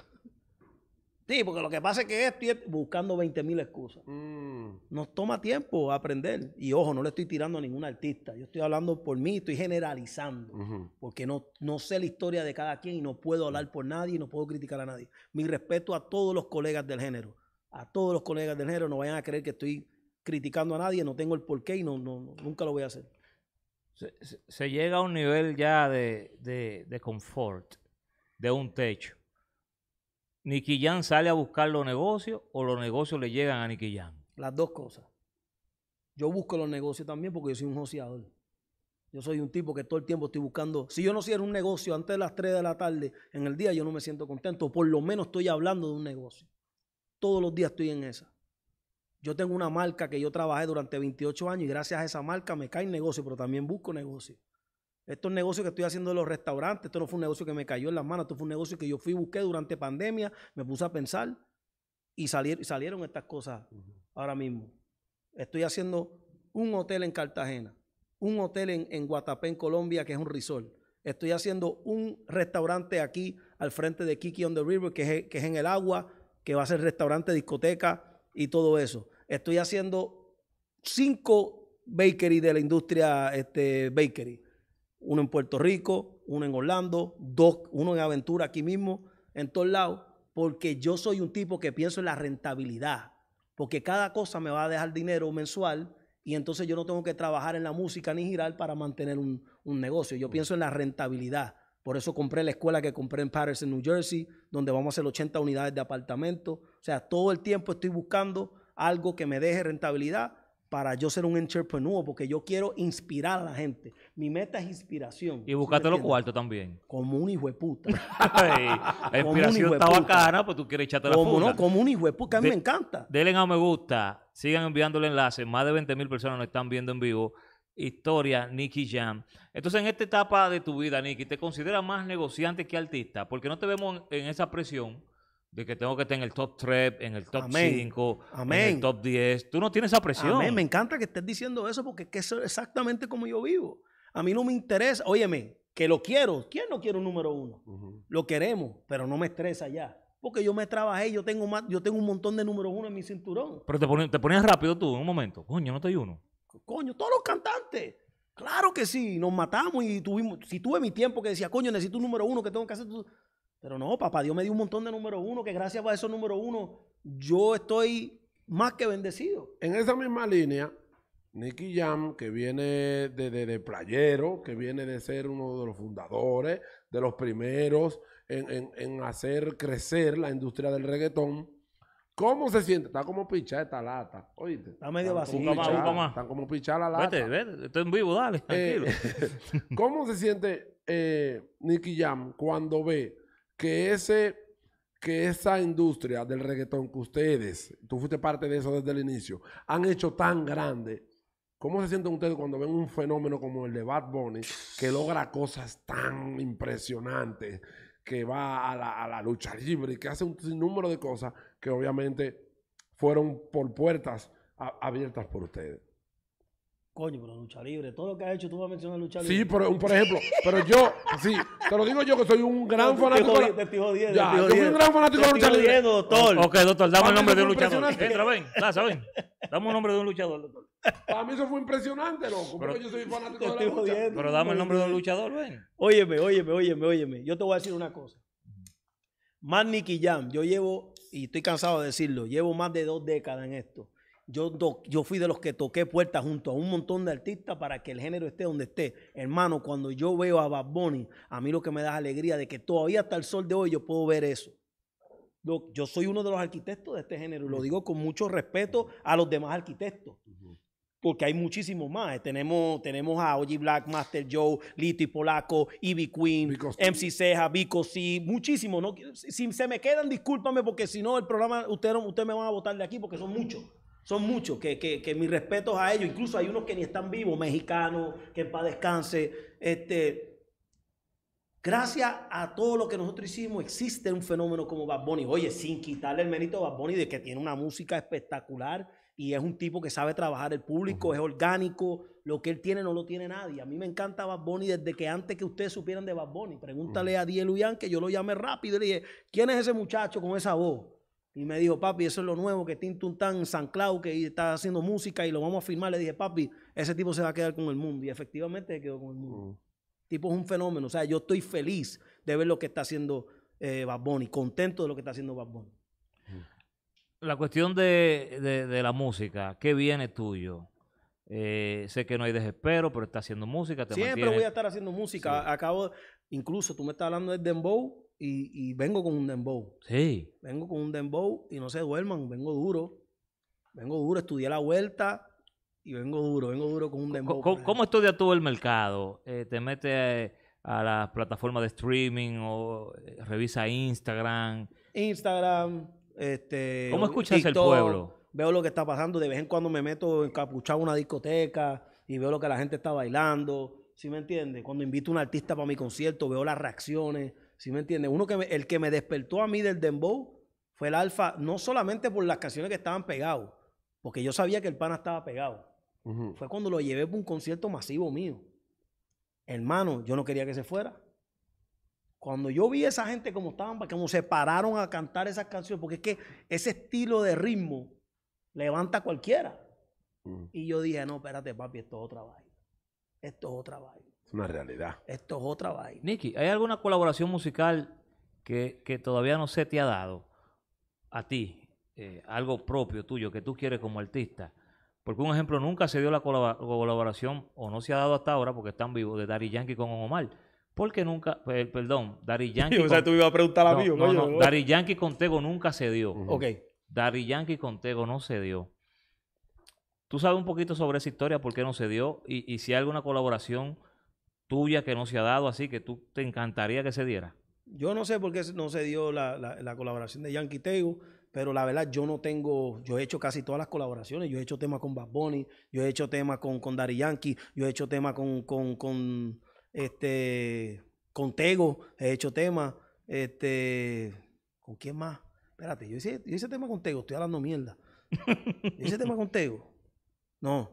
B: Sí, porque lo que pasa es que estoy buscando 20.000 excusas. Mm. Nos toma tiempo aprender. Y ojo, no le estoy tirando a ningún artista. Yo estoy hablando por mí, estoy generalizando. Porque no, no sé la historia de cada quien y no puedo hablar por nadie y no puedo criticar a nadie. Mi respeto a todos los colegas del género. A todos los colegas del género. No vayan a creer que estoy criticando a nadie, no tengo el porqué y no, nunca lo voy a hacer.
A: Se, llega a un nivel ya de, de confort, de un techo Nicky sale a buscar los negocios o los negocios le llegan a Nicky
B: Las dos cosas. Yo busco los negocios también porque yo soy un joseador. Yo soy un tipo que todo el tiempo estoy buscando. Si yo no cierro un negocio antes de las 3 de la tarde en el día, yo no me siento contento. Por lo menos estoy hablando de un negocio. Todos los días estoy en esa. Yo tengo una marca que yo trabajé durante 28 años y gracias a esa marca me cae negocio, pero también busco negocio. Estos negocios que estoy haciendo de los restaurantes, esto no fue un negocio que me cayó en las manos, esto fue un negocio que yo fui y busqué durante pandemia, me puse a pensar y salieron, estas cosas ahora mismo. Estoy haciendo un hotel en Cartagena, un hotel en, en Guatapé, en Colombia, que es un resort. Estoy haciendo un restaurante aquí al frente de Kiki on the River, que es, en el agua, que va a ser restaurante, discoteca y todo eso. Estoy haciendo cinco bakeries de la industria este, bakery uno en Puerto Rico, uno en Orlando, dos, uno en Aventura aquí mismo, en todos lados, porque yo soy un tipo que pienso en la rentabilidad, porque cada cosa me va a dejar dinero mensual y entonces yo no tengo que trabajar en la música ni girar para mantener un, un negocio. Yo mm. pienso en la rentabilidad. Por eso compré la escuela que compré en Patterson, New Jersey, donde vamos a hacer 80 unidades de apartamento. O sea, todo el tiempo estoy buscando algo que me deje rentabilidad para yo ser un entrepreneur, porque yo quiero inspirar a la gente. Mi meta es inspiración. Y búscate los cuartos también. Como un hijo de puta. la inspiración está bacana, pues tú quieres echarte la puta. como un hijo de puta, a mí me
A: encanta. Denle a me gusta, sigan enviándole el enlace. Más de 20 mil personas nos están viendo en vivo. Historia, Nicky Jam. Entonces, en esta etapa de tu vida, Nicky, ¿te consideras más negociante que artista? Porque no te vemos en esa presión de que tengo que estar en el top 3, en el top 5, en el top 10. Tú no tienes esa presión. Amén. Me
B: encanta que estés diciendo eso porque es exactamente como yo vivo. A mí no me interesa, óyeme, que lo quiero. ¿Quién no quiere un número uno? Lo queremos, pero no me estresa ya. Porque yo me trabajé, yo tengo, yo tengo un montón de número uno en mi cinturón.
A: Pero te ponías, rápido tú en un momento. Coño, no te hay uno.
B: Coño, todos los cantantes. Claro que sí, nos matamos y tuvimos. Si tuve mi tiempo que decía, coño, necesito un número uno que tengo que hacer. Pero no, papá Dios me dio un montón de número uno, que gracias a esos número
C: uno yo estoy más que bendecido. En esa misma línea, Nicky Jam, que viene de, de, playero, que viene de ser uno de los fundadores, de los primeros en, hacer crecer la industria del reggaetón, ¿Cómo se siente? Está como pichada esta lata. Oíste. Está medio vacío. Están como pichada la lata. Vete,
A: vete. Estoy en vivo, dale. Eh, tranquilo.
C: ¿Cómo se siente eh, Nicky Jam cuando ve que ese que esa industria del reggaetón que ustedes, tú fuiste parte de eso desde el inicio, han hecho tan grande, ¿cómo se sienten ustedes cuando ven un fenómeno como el de Bad Bunny que logra cosas tan impresionantes, que va a la, lucha libre y que hace un sinnúmero de cosas que obviamente fueron por puertas abiertas por ustedes?
B: Coño, pero lucha libre, todo lo que ha hecho, tú vas a mencionar lucha libre. Sí, por ejemplo, pero yo,
C: sí, te lo digo yo que soy un gran fanático. Te estoy
A: jodiendo, yo soy un gran fanático de lucha libre. doctor. Ok, doctor, dame el nombre de un luchador. Entra, ven, Dame el nombre de un luchador, doctor. Para mí eso fue impresionante, loco, pero, yo soy fanático de la lucha. pero dame el nombre de un luchador, ven. Óyeme,
B: óyeme, óyeme, óyeme. Yo te voy a decir una cosa. Más Nicky Jam, yo llevo, y estoy cansado de decirlo, llevo más de dos décadas en esto yo, fui de los que toqué puertas junto a un montón de artistas para que el género esté donde esté. Hermano, cuando yo veo a Bad Bunny, a mí lo que me da alegría de que todavía hasta el sol de hoy yo puedo ver eso. Yo, soy uno de los arquitectos de este género, lo digo con mucho respeto a los demás arquitectos porque hay muchísimos más. Eh, tenemos, tenemos a OG Black, Master Joe, Lito y Polaco, Ivy Queen, MC Ceja, Vico C, muchísimos. ¿no? Si se me quedan, discúlpame, porque si no, el programa, ustedes me van a votar de aquí porque son muchos. Son muchos, que, que, que mis respetos a ellos. Incluso hay unos que ni están vivos, mexicanos, que para paz descanse. Este, gracias a todo lo que nosotros hicimos, existe un fenómeno como Bad Bunny. Oye, sin quitarle el mérito a Bad Bunny de que tiene una música espectacular y es un tipo que sabe trabajar el público, es orgánico, lo que él tiene no lo tiene nadie. A mí me encanta Bad Bunny desde que antes que ustedes supieran de Bad Bunny. Pregúntale a Die Luyan que yo lo llamé rápido y le dije, ¿quién es ese muchacho con esa voz? Y me dijo, papi, eso es lo nuevo que Tintun tan San Clau, que está haciendo música y lo vamos a firmar. Le dije, papi, ese tipo se va a quedar con el mundo. Y efectivamente se quedó con el mundo. el mm. tipo es un fenómeno. O sea, yo estoy feliz de ver lo que está haciendo eh, Bad contento de lo que está haciendo Bad mm.
A: La cuestión de, la música, ¿qué viene tuyo? Eh, sé que no hay desespero, pero está haciendo música. Siempre voy a estar
B: haciendo música. Acabo, incluso tú me estás hablando de Dembow y, vengo con un dembow. Sí. Vengo con un dembow y no se duerman, vengo duro. Vengo duro, estudié la vuelta y vengo duro, vengo duro con un dembow. ¿Cómo,
A: estudia estudias tú el mercado? Eh, ¿Te metes a, las plataformas de streaming o eh, revisa Instagram?
B: Instagram, este... ¿Cómo escuchas el pueblo? Veo lo que está pasando, de vez en cuando me meto encapuchado a una discoteca y veo lo que la gente está bailando, ¿sí me entiendes? Cuando invito a un artista para mi concierto, veo las reacciones si me entiendes? Uno que el que me despertó a mí del dembow fue el alfa, no solamente por las canciones que estaban pegados, porque yo sabía que el pana estaba pegado. Fue cuando lo llevé para un concierto masivo mío. Hermano, yo no quería que se fuera. Cuando yo vi a esa gente como estaban, como se pararon a cantar esas canciones, porque es que ese estilo de ritmo levanta a cualquiera. Y yo dije, no, espérate, papi, esto es otra vaina. Esto es otra vaina.
A: Es una realidad.
B: Esto es otra
A: vaina. Nicky, ¿hay alguna colaboración musical que, todavía no se te ha dado a ti? Eh, algo propio tuyo que tú quieres como artista. Porque un ejemplo, nunca se dio la colaboración, o no se ha dado hasta ahora, porque están vivos, de Dari Yankee con Omar. Porque nunca, perdón, Dari Yankee. Sí, o tú ibas a preguntar a mí. No, Yankee con Tego nunca se dio. Ok. Dari Yankee con Tego no se dio. Tú sabes un poquito sobre esa historia, por qué no se dio, y, y si hay alguna colaboración tuya que no se ha dado así, que tú te encantaría que se diera?
B: Yo no sé por qué no se dio la, la, colaboración de Yankee Tego pero la verdad yo no tengo, yo he hecho casi todas las colaboraciones, yo he hecho temas con Bad Bunny, yo he hecho temas con, con Yankee, yo he hecho temas con, con, este, con Tego, he hecho temas, este, ¿con quién más? Espérate, yo hice, yo tema con Tego, estoy hablando mierda. hice tema con Tego. No,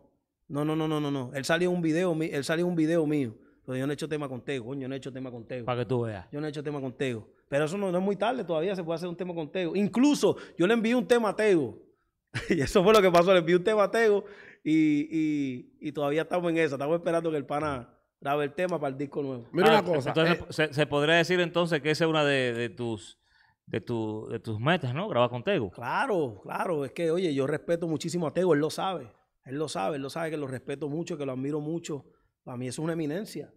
B: no, no, no, no, no, no. Él salió un video, él salió un video mío yo no he hecho tema contigo, coño, no he hecho tema contigo. Para que tú veas. Yo no he hecho tema contigo. Pero eso no, es muy tarde, todavía se puede hacer un tema contigo. Incluso yo le envié un tema a Tego. y eso fue lo que pasó, le envié un tema a Tego y, y, todavía estamos en eso Estamos esperando que el pana grabe el tema para el disco nuevo. Mira una ah,
C: cosa. Entonces,
A: eh. se, podría decir entonces que esa es una de, tus de, tu, de tus metas, ¿no? Grabar con Tego.
B: Claro, claro. Es que, oye, yo respeto muchísimo a Tego, él lo sabe. Él lo sabe, él lo sabe que lo respeto mucho, que lo admiro mucho. Para mí es una eminencia.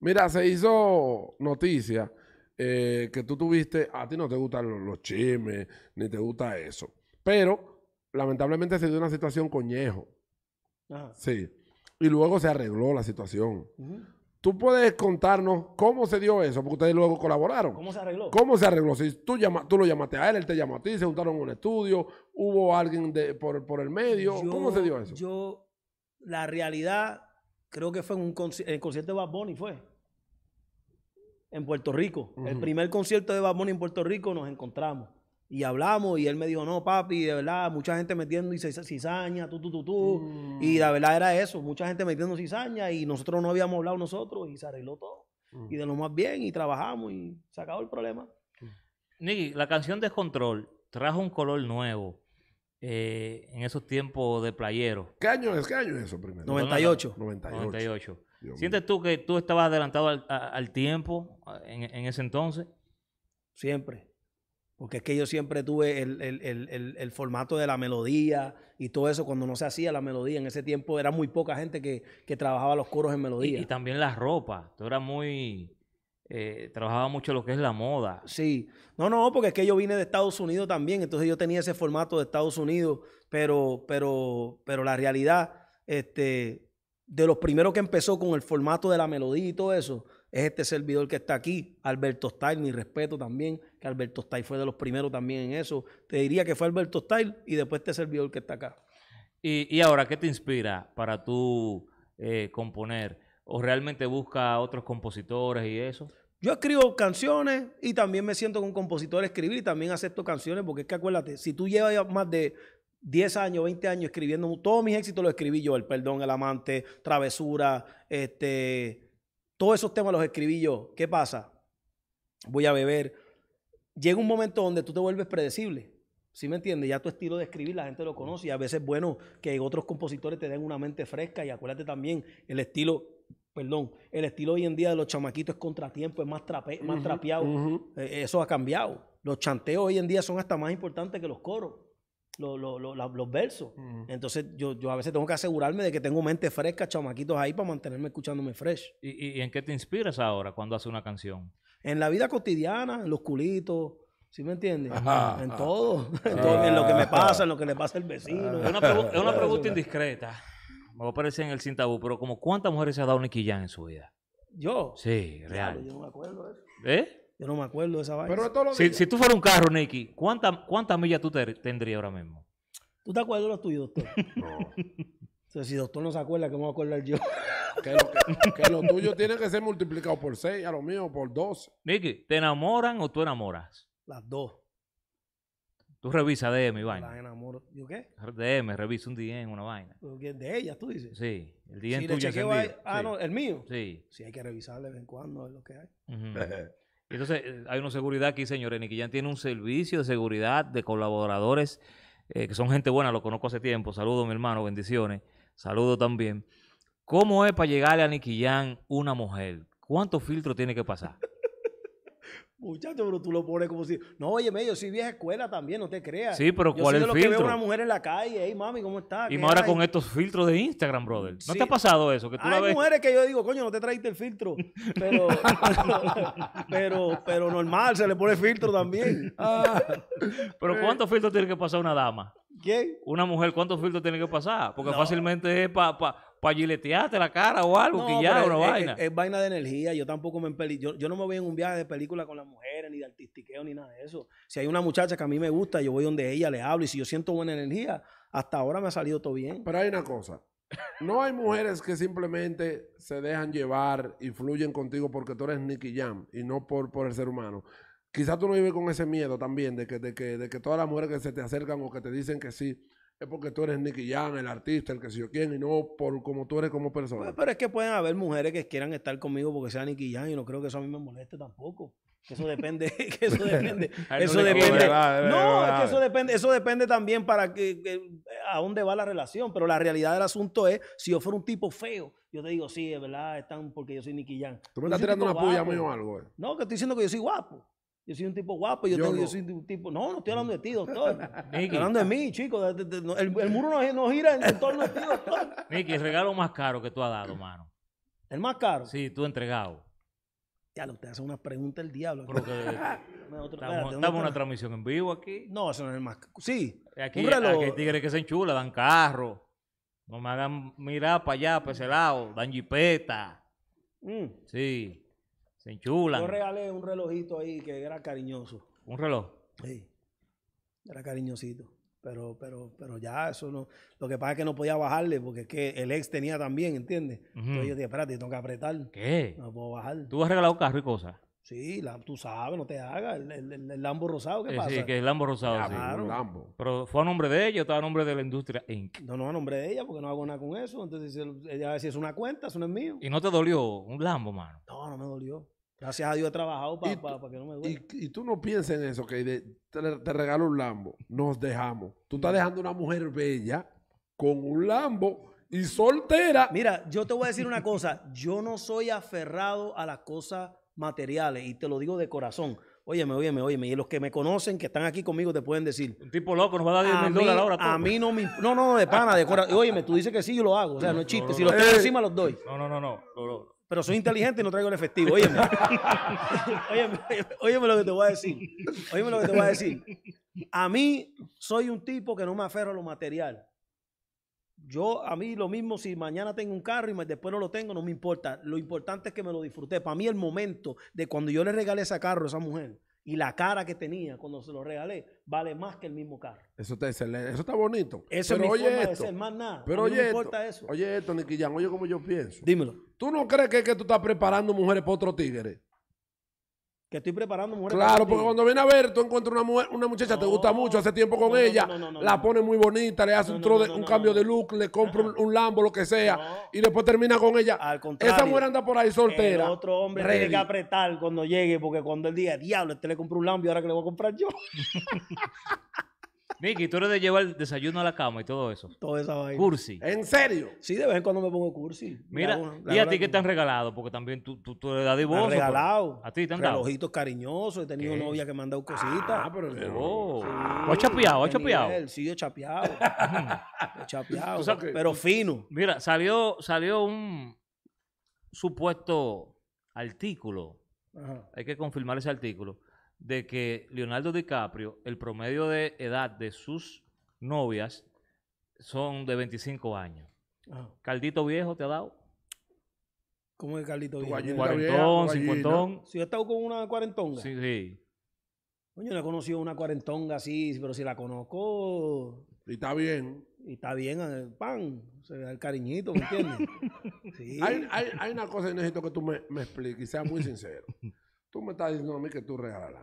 C: Mira, se hizo noticia eh, que tú tuviste, a ti no te gustan los, chismes, chimes, ni te gusta eso, pero lamentablemente se dio una situación coñejo. Sí. Y luego se arregló la situación. Tú puedes contarnos cómo se dio eso, porque ustedes luego colaboraron. ¿Cómo se arregló? ¿Cómo se arregló? Si tú, tú lo llamaste a él, él te llamó a ti, se juntaron en un estudio, hubo alguien por, el medio. ¿Cómo se dio eso? Yo, la
B: realidad, creo que fue en un el concierto de Bad Bunny, fue. En Puerto Rico. El primer concierto de Bad Bunny en Puerto Rico nos encontramos. Y hablamos y él me dijo, no, papi, de verdad, mucha gente metiendo cizaña, tú, tú, tú, tú. Mm. Y la verdad era eso, mucha gente metiendo cizaña y nosotros no habíamos hablado nosotros y se arregló todo. Mm. Y de lo más bien y trabajamos y se acabó el problema. Mm.
A: Nicky, la canción Descontrol trajo un color nuevo eh, en esos tiempos de playero. ¿Qué año es, qué año es eso primero? 98. ¿Sientes tú que tú estabas adelantado al, tiempo en, ese entonces? Siempre. Porque es que yo siempre tuve
B: el, formato de la melodía y todo eso. Cuando no se hacía la melodía, en ese tiempo era muy poca gente que, trabajaba los coros en
A: melodía. Y, también la ropa. Tú eras muy eh, trabajaba mucho lo que es la moda. Sí.
B: No, no, porque es que yo vine de Estados Unidos también, entonces yo tenía ese formato de Estados Unidos, pero, pero, pero la realidad, este, de los primeros que empezó con el formato de la melodía y todo eso, es este servidor que está aquí, Alberto Style, mi respeto también, que Alberto Style fue de los primeros también en eso. Te diría que fue Alberto Style y después este servidor que está acá.
A: Y, ahora, ¿qué te inspira para tu eh, componer? ¿O realmente busca a otros compositores y eso?
B: Yo escribo canciones y también me siento con un compositor a escribir y también acepto canciones porque es que acuérdate, si tú llevas más de 10 años, 20 años escribiendo, todos mis éxitos los escribí yo, El Perdón, El Amante, Travesura, este, todos esos temas los escribí yo. ¿Qué pasa? Voy a beber. Llega un momento donde tú te vuelves predecible. ¿Sí me entiendes? Ya tu estilo de escribir la gente lo conoce y a veces es bueno que otros compositores te den una mente fresca y acuérdate también el estilo perdón, el estilo hoy en día de los chamaquitos es contratiempo, es más, trapeado. Eh, eso ha cambiado. Los chanteos hoy en día son hasta más importantes que los coros, los, versos. Entonces yo, a veces tengo que asegurarme de que tengo mente fresca, chamaquitos ahí para mantenerme escuchándome fresh.
A: ¿Y, en qué te inspiras ahora cuando haces una canción?
B: En la vida cotidiana, en los culitos, ¿Sí me entiendes? en, todo, en, lo que me ah. pasa, en lo que le pasa al vecino. Ah. Es una pregunta indiscreta
A: me va a aparecer en el sin tabú, pero como cuántas mujeres se ha dado Nicky Jan en su vida. ¿Yo? Sí, real. yo
B: no me acuerdo de eso. ¿Eh? Yo no me acuerdo de esa vaina. si, si tú fueras un
A: carro, Nicky, ¿cuántas millas tú tendrías ahora mismo?
C: ¿Tú te acuerdas de los tuyos, doctor? No. Entonces, si el doctor no se acuerda, ¿qué me voy a acordar yo? que, los tuyos tienen tuyo tiene que ser multiplicado por 6, a lo mío por
A: 12. Nicky, ¿te enamoran o tú enamoras? Las dos. Tú revisas DM y vaina. DM, revisa un DM, una vaina.
B: ¿De ella tú dices? Sí, el DM tuyo ah, no, ¿el mío? Sí. Sí, hay que revisar de vez en cuando lo que hay.
A: Entonces, eh, hay una seguridad aquí, señores. Niquillán tiene un servicio de seguridad de colaboradores eh, que son gente buena, lo conozco hace tiempo. Saludos, mi hermano, bendiciones. Saludos también. ¿Cómo es para llegarle a Niquillán una mujer? ¿Cuántos filtros tiene que pasar?
B: Muchacho, pero tú lo pones como si. No, oye, medio soy vieja escuela también, no te creas. Sí, pero ¿cuál es el filtro? Yo veo una mujer en la calle, Ey, mami, ¿cómo estás? Y ahora con
A: estos filtros de Instagram, brother. ¿No te ha pasado eso? Que tú hay la ves... mujeres
B: que yo digo, coño, no te traiste el filtro. Pero, pero, normal, se le pone filtro también.
A: pero ¿cuántos filtros tiene que pasar una dama? ¿Qué? Una mujer, ¿cuántos filtros tiene que pasar? Porque fácilmente es para. Pa, para la cara o algo, que es,
B: vaina. de energía, yo tampoco me yo, yo, no me voy en un viaje de película con las mujeres, ni de artistiqueo, ni nada de eso. Si hay una muchacha que a mí me gusta, yo voy donde ella,
C: le hablo, y si yo siento buena energía, hasta ahora me ha salido todo bien. Pero hay una cosa, no hay mujeres que simplemente se dejan llevar y fluyen contigo porque tú eres Nicky Jam y no por, por el ser humano. Quizás tú no vives con ese miedo también de que, de que, de que todas las mujeres que se te acercan o que te dicen que sí, es porque tú eres Nicky Jam, el artista, el que si yo quién, y no por como tú eres como persona. pero es que pueden haber mujeres que quieran estar conmigo porque sea Nicky Jam y no creo que eso a mí me moleste
B: tampoco. eso depende, que eso depende, eso depende. no, es que eso depende, eso depende también para que, a dónde va la relación, pero la realidad del asunto es, si yo fuera un tipo feo, yo te digo, sí, es verdad, están porque yo soy Nicky Jam. Tú me estás tirando una puya muy o algo. Eh. No, que estoy diciendo que yo soy guapo. Yo soy un tipo guapo, yo, tengo, soy un tipo. No, no estoy hablando de ti, doctor. estoy hablando de mí, chico. El, muro no, gira en torno a ti, doctor.
A: Mickey, el regalo más caro que tú has dado, mano. ¿El más caro? Sí, tú entregado. Ya, lo hace una pregunta el diablo.
B: estamos, en una,
A: transmisión en vivo aquí. No, eso no es el más Sí. Eh, aquí, un reloj. aquí hay tigres que se enchula dan carro. No me hagan mirar para allá, para ese lado. Dan jipeta. Mm. Sí. Se enchulan. Yo
B: regalé un relojito ahí que era cariñoso. ¿Un reloj? Sí. Era cariñosito. Pero, pero, pero ya eso no. Lo que pasa es que no podía bajarle porque es que el ex tenía también, ¿entiendes? Entonces yo dije, espérate, tengo que apretar. ¿Qué? No puedo bajar. ¿Tú has regalado carro y cosas? Sí, la, tú sabes, no te hagas. El, Lambo Rosado, ¿qué eh, pasa? Sí,
A: que el Lambo Rosado, sí. Claro. Pero fue a nombre de ella o estaba a nombre de la industria Inc. No,
B: no, a nombre de ella, porque no hago nada con eso. Entonces, ella si es una cuenta, eso no es mío. ¿Y no te dolió
A: un Lambo, mano?
B: No, no me dolió. Gracias a Dios he trabajado para que no
C: me duela. Y, tú no pienses en eso, que te, te, regalo un Lambo, nos dejamos. Tú estás dejando una mujer bella con un Lambo y soltera.
B: Mira, yo te voy a decir una cosa. Yo no soy aferrado a las cosas materiales. Y te lo digo de corazón. Óyeme, óyeme, óyeme. Y los que me conocen, que están aquí conmigo, te pueden decir. Un tipo loco nos va a dar 10 mil dólares ahora. A mí no me. No, no, de pana, de corazón. Óyeme, tú dices que sí, yo lo hago. O sea, no es chiste. si los tengo encima, los doy. No, no, no, no. Pero soy inteligente y no traigo el efectivo. Óyeme. óyeme. óyeme. lo que te voy a decir. Óyeme lo que te voy a decir. A mí, soy un tipo que no me aferro a lo material. Yo, a mí lo mismo, si mañana tengo un carro y después no lo tengo, no me importa. Lo importante es que me lo disfruté. Para mí el momento de cuando yo le regalé ese carro a esa mujer y la cara que tenía cuando se lo regalé, vale más que el mismo carro.
C: Eso está excelente, eso está bonito. Eso no es mi más nada. Pero oye, no importa eso. oye esto, oye como yo pienso. Dímelo. ¿Tú no crees que, que tú estás preparando mujeres para otro tigre? Que estoy preparando mujeres. Claro, porque cuando viene a ver, tú encuentras una mujer, una muchacha, que te gusta mucho, hace tiempo con ella, la pone muy bonita, le hace un, un cambio de look, le compra un, Lambo, lo que sea, y después termina con ella. Al contrario. Esa mujer anda por ahí soltera. otro hombre tiene que
B: apretar cuando llegue, porque cuando él diga, diablo, este le compró un Lambo y ahora que le voy a comprar yo.
A: Miki, tú eres de llevar el desayuno a la cama y todo eso. Toda esa vaina. Cursi.
B: ¿En serio? Sí, de vez en cuando me pongo cursi. Mira, ¿y a ti
A: qué te han regalado? Porque también tú, tú, tú le das de regalado. A ti te han dado. Relojitos
B: cariñosos. He tenido novia que me han dado ah, cositas. Ah, pero. Oh. Sí. ¿O has chapeado? chapeado? Sí, yo chapeado. He chapeado. pero
A: fino. Mira, salió, salió un supuesto artículo. Ajá. Hay que confirmar ese artículo de que Leonardo DiCaprio, el promedio de edad de sus novias son de 25 años. Ah. ¿Caldito viejo te ha dado?
B: ¿Cómo es Caldito viejo? cuarentón, cincuentón. Si he estado con una cuarentonga. Sí, sí. Coño, no he conocido una cuarentonga así, pero si la
C: conozco. Y está bien. Y está bien el eh, pan. Se el cariñito, ¿me entiendes? hay, hay, una cosa que necesito que tú me, me expliques, sea muy sincero. Tú me estás diciendo a mí que tú regalas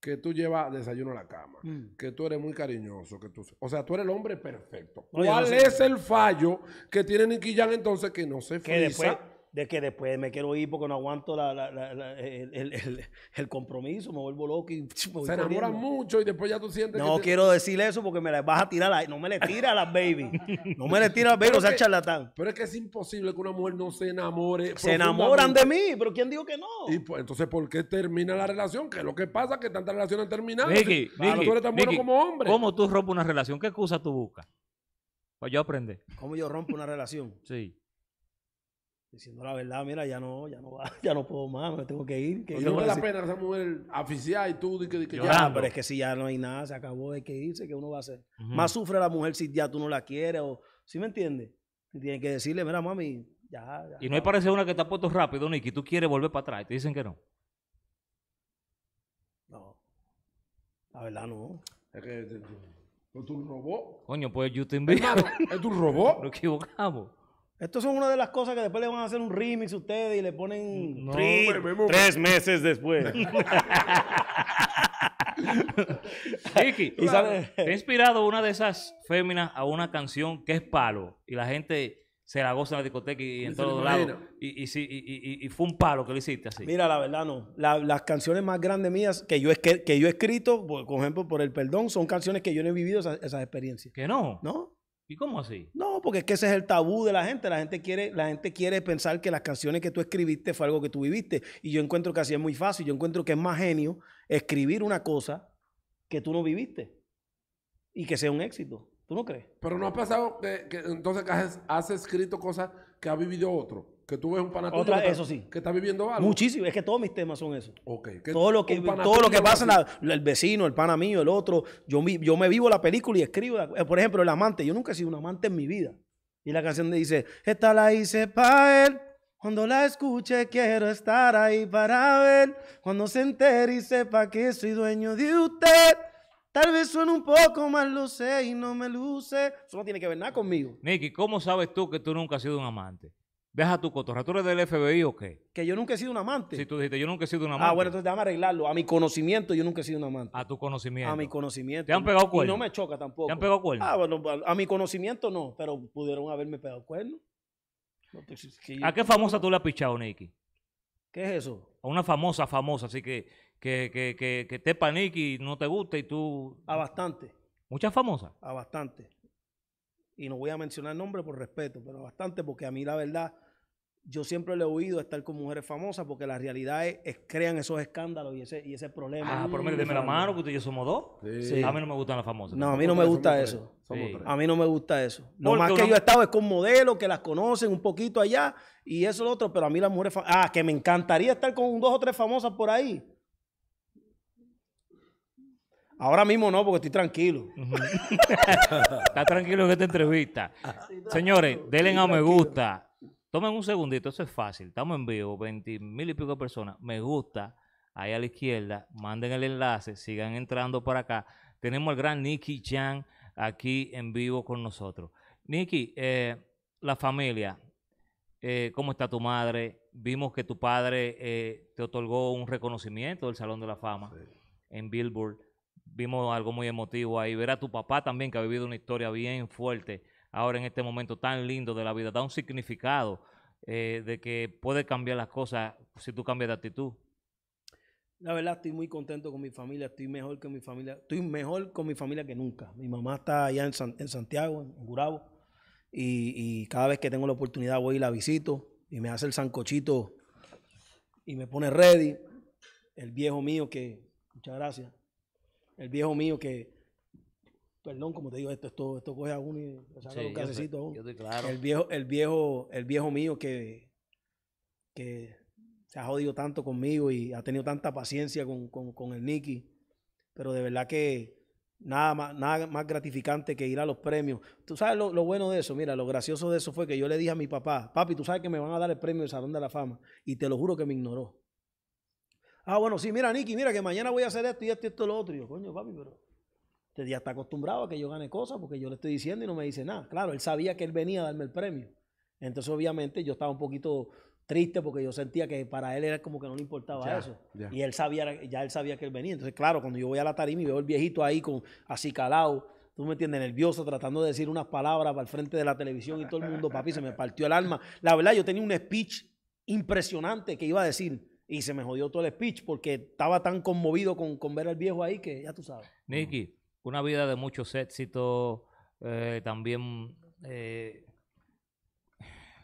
C: que tú llevas desayuno a la cama, mm. que tú eres muy cariñoso, que tú... O sea, tú eres el hombre perfecto. ¿Cuál es el fallo que tiene Nicky Jan entonces
B: que no se frisa? de que después me quiero ir porque no aguanto el, compromiso, me vuelvo loco y se enamoran
C: mucho y después ya tú sientes. No que quiero decirle eso
B: porque me la vas a tirar, no me le tira a las baby, no me le tira a baby, o sea, charlatán.
C: Pero es que es imposible que una mujer no se enamore. Se enamoran de mí, pero ¿quién dijo que no? Y pues entonces, ¿por qué termina la relación? Que lo que pasa que tantas relaciones terminan ah, tú eres tan bueno como hombre. ¿Cómo
A: tú rompes una relación? ¿Qué excusa tú buscas? Pues yo aprendí.
C: ¿Cómo yo rompo una relación?
A: Sí
B: diciendo la verdad, mira, ya no, ya no va, ya no puedo más, me tengo que ir. Que no vale la pena esa mujer aficiar y tú, y que, que ya. No. pero es que si ya no hay nada, se acabó, hay que irse, que uno va a hacer? Más sufre la mujer si ya tú no la quieres, o, ¿sí me entiendes? Tienes que decirle, mira, mami, ya. ya y no hay parece
A: una que te ha puesto rápido, Nicky, tú quieres volver para atrás, y te dicen que no.
C: No, la verdad no. Es que es tu robot.
A: Coño, pues yo te Es tu robot. Lo equivocamos. Esto son
B: una de las cosas que después le van a hacer un remix a ustedes y le ponen tres
A: meses después. Ricky, ¿te he inspirado una de esas féminas a una canción que es palo y la gente se la goza en la discoteca y, en todos lados. Y, y, y, fue un palo que lo hiciste así. Mira, la verdad no.
B: las canciones más grandes mías que yo, que, que yo he escrito, por, ejemplo, por el perdón, son canciones que yo no he vivido esas, esas experiencias. ¿Que no? ¿No? ¿Y cómo así? No, porque es que ese es el tabú de la gente. La gente quiere, la gente quiere pensar que las canciones que tú escribiste fue algo que tú viviste. Y yo encuentro que así es muy fácil. Yo encuentro que es más genio escribir una cosa que tú no viviste y
C: que sea un éxito. ¿Tú no crees? Pero no ha pasado que, entonces has escrito cosas que ha vivido otro. Que tú ves un panatón. que, eso está, sí. que está viviendo algo. Muchísimo. Es que todos mis temas son eso.
B: todo lo que, todo lo que pasa, el vecino, el pana mío, el otro. Yo, yo me vivo la película y escribo. Eh, por ejemplo, el amante. Yo nunca he sido un amante en mi vida. Y la canción dice, esta la hice para él. Cuando la escuche quiero estar ahí para ver. Cuando se entere y sepa que soy dueño de usted. Tal vez suene un poco más, lo sé y no me luce. Eso no tiene que ver nada conmigo.
A: Nicky, ¿cómo sabes tú que tú nunca has sido un amante? a tu cotorra. ¿Tú eres del FBI o qué? Que yo nunca he sido un amante. Si tú dijiste, yo nunca he sido un ah, amante. Ah, bueno, entonces
B: déjame arreglarlo. A mi conocimiento, yo nunca he sido un amante. A tu conocimiento. A mi conocimiento. ¿Te han pegado cuernos? Y no me choca tampoco. ¿Te han pegado cuernos? Ah, bueno, a mi conocimiento no, pero pudieron haberme pegado cuernos. Pues, ¿A qué famosa
A: tú le has pichado, Nicky? ¿Qué es eso? A una famosa, famosa, así que que, que, que, que te no te gusta y tú... A bastante. ¿Muchas famosas?
B: A bastante y no voy a mencionar nombre por respeto, pero bastante, porque a mí la verdad, yo siempre le he oído estar con mujeres famosas, porque la realidad es, crean esos escándalos y ese, y ese problema. Ah, por mí, mm. déme la mano,
A: que usted y yo somos dos. Sí. A mí no me gustan las famosas. No, a mí no me gusta eso.
B: A mí no me gusta eso. Lo más que yo he estado es con modelos que las conocen un poquito allá y eso lo otro, pero a mí las mujeres... Ah, que me encantaría estar con dos o tres famosas por ahí.
A: Ahora mismo no, porque estoy tranquilo. Está tranquilo en esta entrevista. Señores, denle a me gusta. Tomen un segundito, eso es fácil. Estamos en vivo, 20 mil y pico de personas. Me gusta, ahí a la izquierda. Manden el enlace, sigan entrando para acá. Tenemos al gran Nicky Chan aquí en vivo con nosotros. Nicky, eh, la familia, eh, ¿cómo está tu madre? Vimos que tu padre eh, te otorgó un reconocimiento del Salón de la Fama en Billboard vimos algo muy emotivo ahí. Ver a tu papá también, que ha vivido una historia bien fuerte, ahora en este momento tan lindo de la vida, da un significado eh, de que puede cambiar las cosas si tú cambias de actitud.
B: La verdad, estoy muy contento con mi familia, estoy mejor que mi familia, estoy mejor con mi familia que nunca. Mi mamá está allá en, Santiago, en Gurabo, y, y, cada vez que tengo la oportunidad voy y la visito, y me hace el sancochito y me pone ready. El viejo mío que, muchas gracias, el viejo mío que, perdón, como te digo, esto, esto, coge a uno y saca los casecitos. Claro. El viejo, el viejo, el viejo mío que, que se ha jodido tanto conmigo y ha tenido tanta paciencia con, el Nicky. Pero de verdad que nada más, gratificante que ir a los premios. Tú sabes lo, lo, bueno de eso, mira, lo gracioso de eso fue que yo le dije a mi papá, papi, tú sabes que me van a dar el premio del Salón de la Fama. Y te lo juro que me ignoró. Ah, bueno, sí, mira, Nicky, mira que mañana voy a hacer esto y esto y esto y lo otro. Y yo, coño, papi, pero este día está acostumbrado a que yo gane cosas porque yo le estoy diciendo y no me dice nada. Claro, él sabía que él venía a darme el premio. Entonces, obviamente, yo estaba un poquito triste porque yo sentía que para él era como que no le importaba eso. Y él sabía, ya él sabía que él venía. Entonces, claro, cuando yo voy a la tarima y veo el viejito ahí con así calado, tú me entiendes, nervioso, tratando de decir unas palabras para el frente de la televisión y todo el mundo, papi, se me partió el alma. La verdad, yo tenía un speech impresionante que iba a decir, y se me jodió todo el speech porque estaba tan conmovido con, con ver al viejo ahí que ya tú sabes.
A: Nicky, una vida de muchos éxitos, eh, también eh,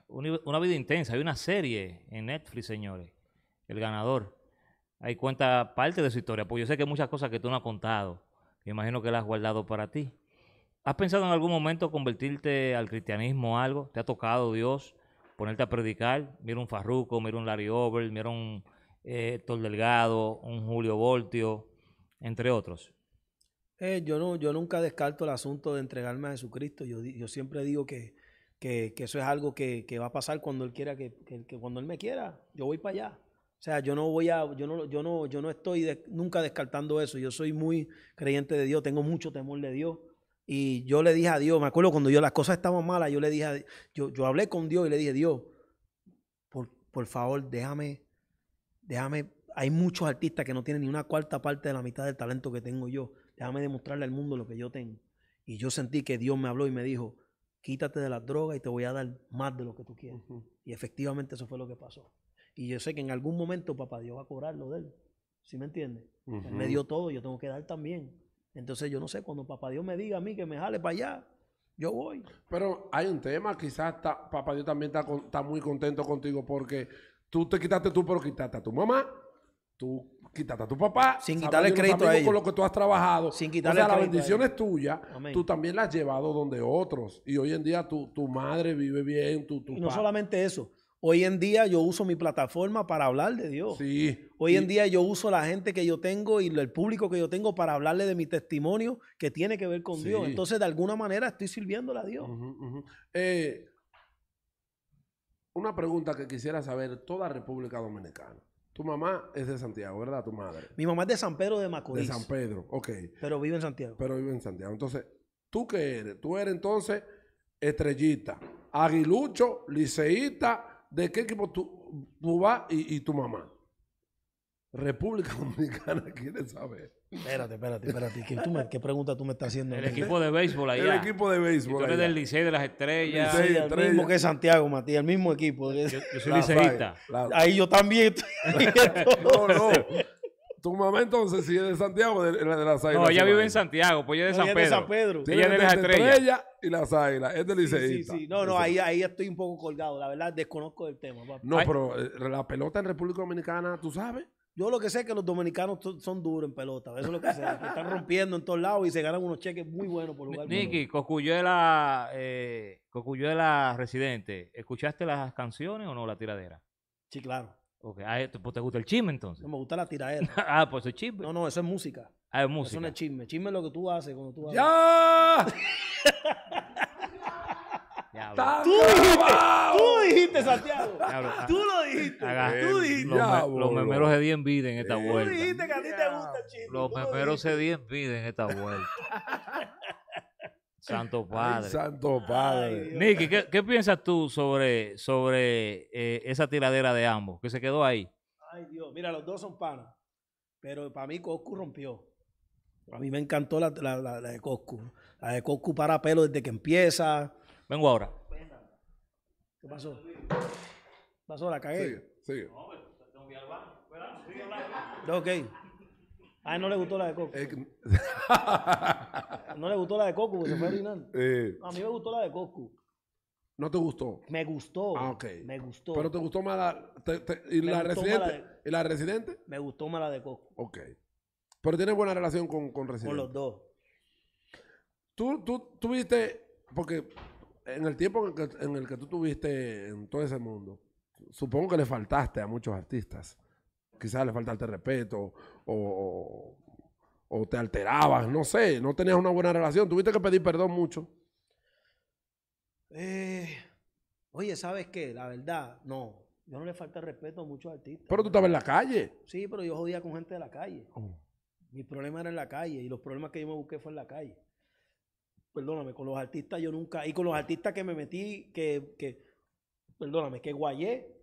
A: una, vida intensa. Hay una serie en Netflix, señores, El Ganador. Ahí cuenta parte de su historia, porque yo sé que hay muchas cosas que tú no has contado. Me imagino que las has guardado para ti. ¿Has pensado en algún momento convertirte al cristianismo o algo? ¿Te ha tocado Dios ponerte a predicar? Mira un Farruco, mira un Larry Over, mira un Héctor eh, Delgado, un Julio Voltio, entre otros?
B: Eh, yo, no, yo nunca descarto el asunto de entregarme a Jesucristo. Yo, yo siempre digo que, eso es algo que, va a pasar cuando Él quiera, que, cuando Él me quiera, yo voy para allá. O sea, yo no voy a, yo no, yo no, yo no estoy nunca descartando eso. Yo soy muy creyente de Dios, tengo mucho temor de Dios. Y yo le dije a Dios, me acuerdo cuando yo las cosas estaban malas, yo le dije, yo, yo hablé con Dios y le dije, Dios, por favor, déjame déjame, hay muchos artistas que no tienen ni una cuarta parte de la mitad del talento que tengo yo, déjame demostrarle al mundo lo que yo tengo. Y yo sentí que Dios me habló y me dijo, quítate de las drogas y te voy a dar más de lo que tú quieres. Y efectivamente eso fue lo que pasó. Y yo sé que en algún momento papá Dios va a cobrar lo de él. ¿Sí me entiendes? Él me dio todo, yo tengo que dar también. Entonces yo no sé, cuando papá Dios me diga a mí
C: que me jale para allá, yo voy. Pero hay un tema, quizás está, papá Dios también está muy contento contigo porque Tú te quitaste tú, pero quitaste a tu mamá, tú quitaste a tu papá. Sin quitarle crédito a Con lo que tú has trabajado. Sin quitarle o sea, la bendición es tuya tú también la has llevado donde otros. Y hoy en día tu, tu madre vive bien, tu, tu Y no solamente eso. Hoy en día yo uso mi plataforma para hablar de Dios. Sí, Hoy en día yo uso
B: la gente que yo tengo y el público que yo tengo para hablarle de mi testimonio que tiene que ver con Dios. Entonces,
C: de alguna manera estoy sirviéndole a Dios. Eh, una pregunta que quisiera saber toda República Dominicana. Tu mamá es de Santiago, ¿verdad? Tu madre. Mi mamá es de San Pedro de Macorís. De San Pedro, ok. Pero vive en Santiago. Pero vive en Santiago. Entonces, ¿tú qué eres? Tú eres entonces estrellita, aguilucho, liceísta. ¿De qué equipo tú, tú vas y, y tu mamá? República Dominicana quiere saber.
B: Espérate, espérate, espérate. ¿Qué, me, pregunta tú me estás haciendo? El equipo de
A: béisbol ahí El equipo de béisbol. Yo eres del liceo de las Estrellas. el mismo que
B: Santiago, Matías, el mismo
C: equipo. Yo, soy liceísta. Ahí yo también estoy. no, no. Tu mamá entonces, si es de Santiago, de, de, las Águilas. No, ella vive en Santiago, pues ella es de, San, Pedro. de Pedro. ella es de las Estrellas. y las Águilas. Es del liceísta. Sí, sí, No, no, ahí,
B: ahí estoy un poco colgado. La verdad, desconozco el tema. Papá. No, pero
C: eh, la pelota en República Dominicana, ¿tú sabes? Yo lo que sé es que los
B: dominicanos son duros en pelota. Eso es lo que sé. Que están rompiendo en todos lados y se ganan unos cheques muy buenos por lugar. Nicky,
A: Cocuyuela, eh, Cocuyuela residente, ¿escuchaste las canciones o no la tiradera? Sí, claro. Okay. Ah, eh, pues te gusta el chisme entonces. No, me gusta la tiradera. ah, pues eso es chisme. No, no, eso es música. Ah, es música. Eso no
B: es chisme. Chisme es lo que tú haces cuando tú haces.
A: ¡Ya! Tú dijiste, tú
B: dijiste, Santiago. Ah, tú lo dijiste. Ah, ah. Los,
A: memeros se di en en esta vuelta. Tú dijiste que a ti te gusta Los memeros se di en en esta vuelta. Santo Padre. Santo Padre. Nicky, ¿qué, piensas tú sobre, sobre eh, esa tiradera de ambos que se quedó ahí?
B: Ay, Dios. Mira, los dos son panas. Pero para mí Coscu rompió. A mí me encantó la, la de Coscu. La de Coscu para pelo desde que empieza. Vengo ahora. ¿Qué pasó? ¿Pasó la cagué? Sigue, sigue.
A: No, pero pues, tengo que ir al baño. Ok.
B: A él no le gustó la de Coco. no le gustó la de Coco
C: porque se fue orinando. Eh, a
B: mí me gustó la de Coco.
C: ¿No te gustó? Me gustó. Ah, ok.
B: Me gustó. ¿Pero te
C: gustó más la, y, la residente, y la residente?
B: Me gustó más la de Coco.
C: Ok. Pero tienes buena relación con, con Con los dos. Tú, tú, tú viste, porque en el tiempo en el, que, tú tuviste en todo ese mundo, supongo que le faltaste a muchos artistas. Quizás le faltaste respeto o, te alterabas, no sé, no tenías una buena relación. Tuviste que pedir perdón mucho.
B: Eh, oye, ¿sabes qué? La verdad, no. Yo no le falta respeto a muchos artistas.
C: Pero tú estabas en la calle.
B: Sí, pero yo jodía con gente de la calle. Oh. Mi problema era en la calle y los problemas que yo me busqué fue en la calle perdóname, con los artistas yo nunca, y con los artistas que me metí, que, perdóname, que guayé,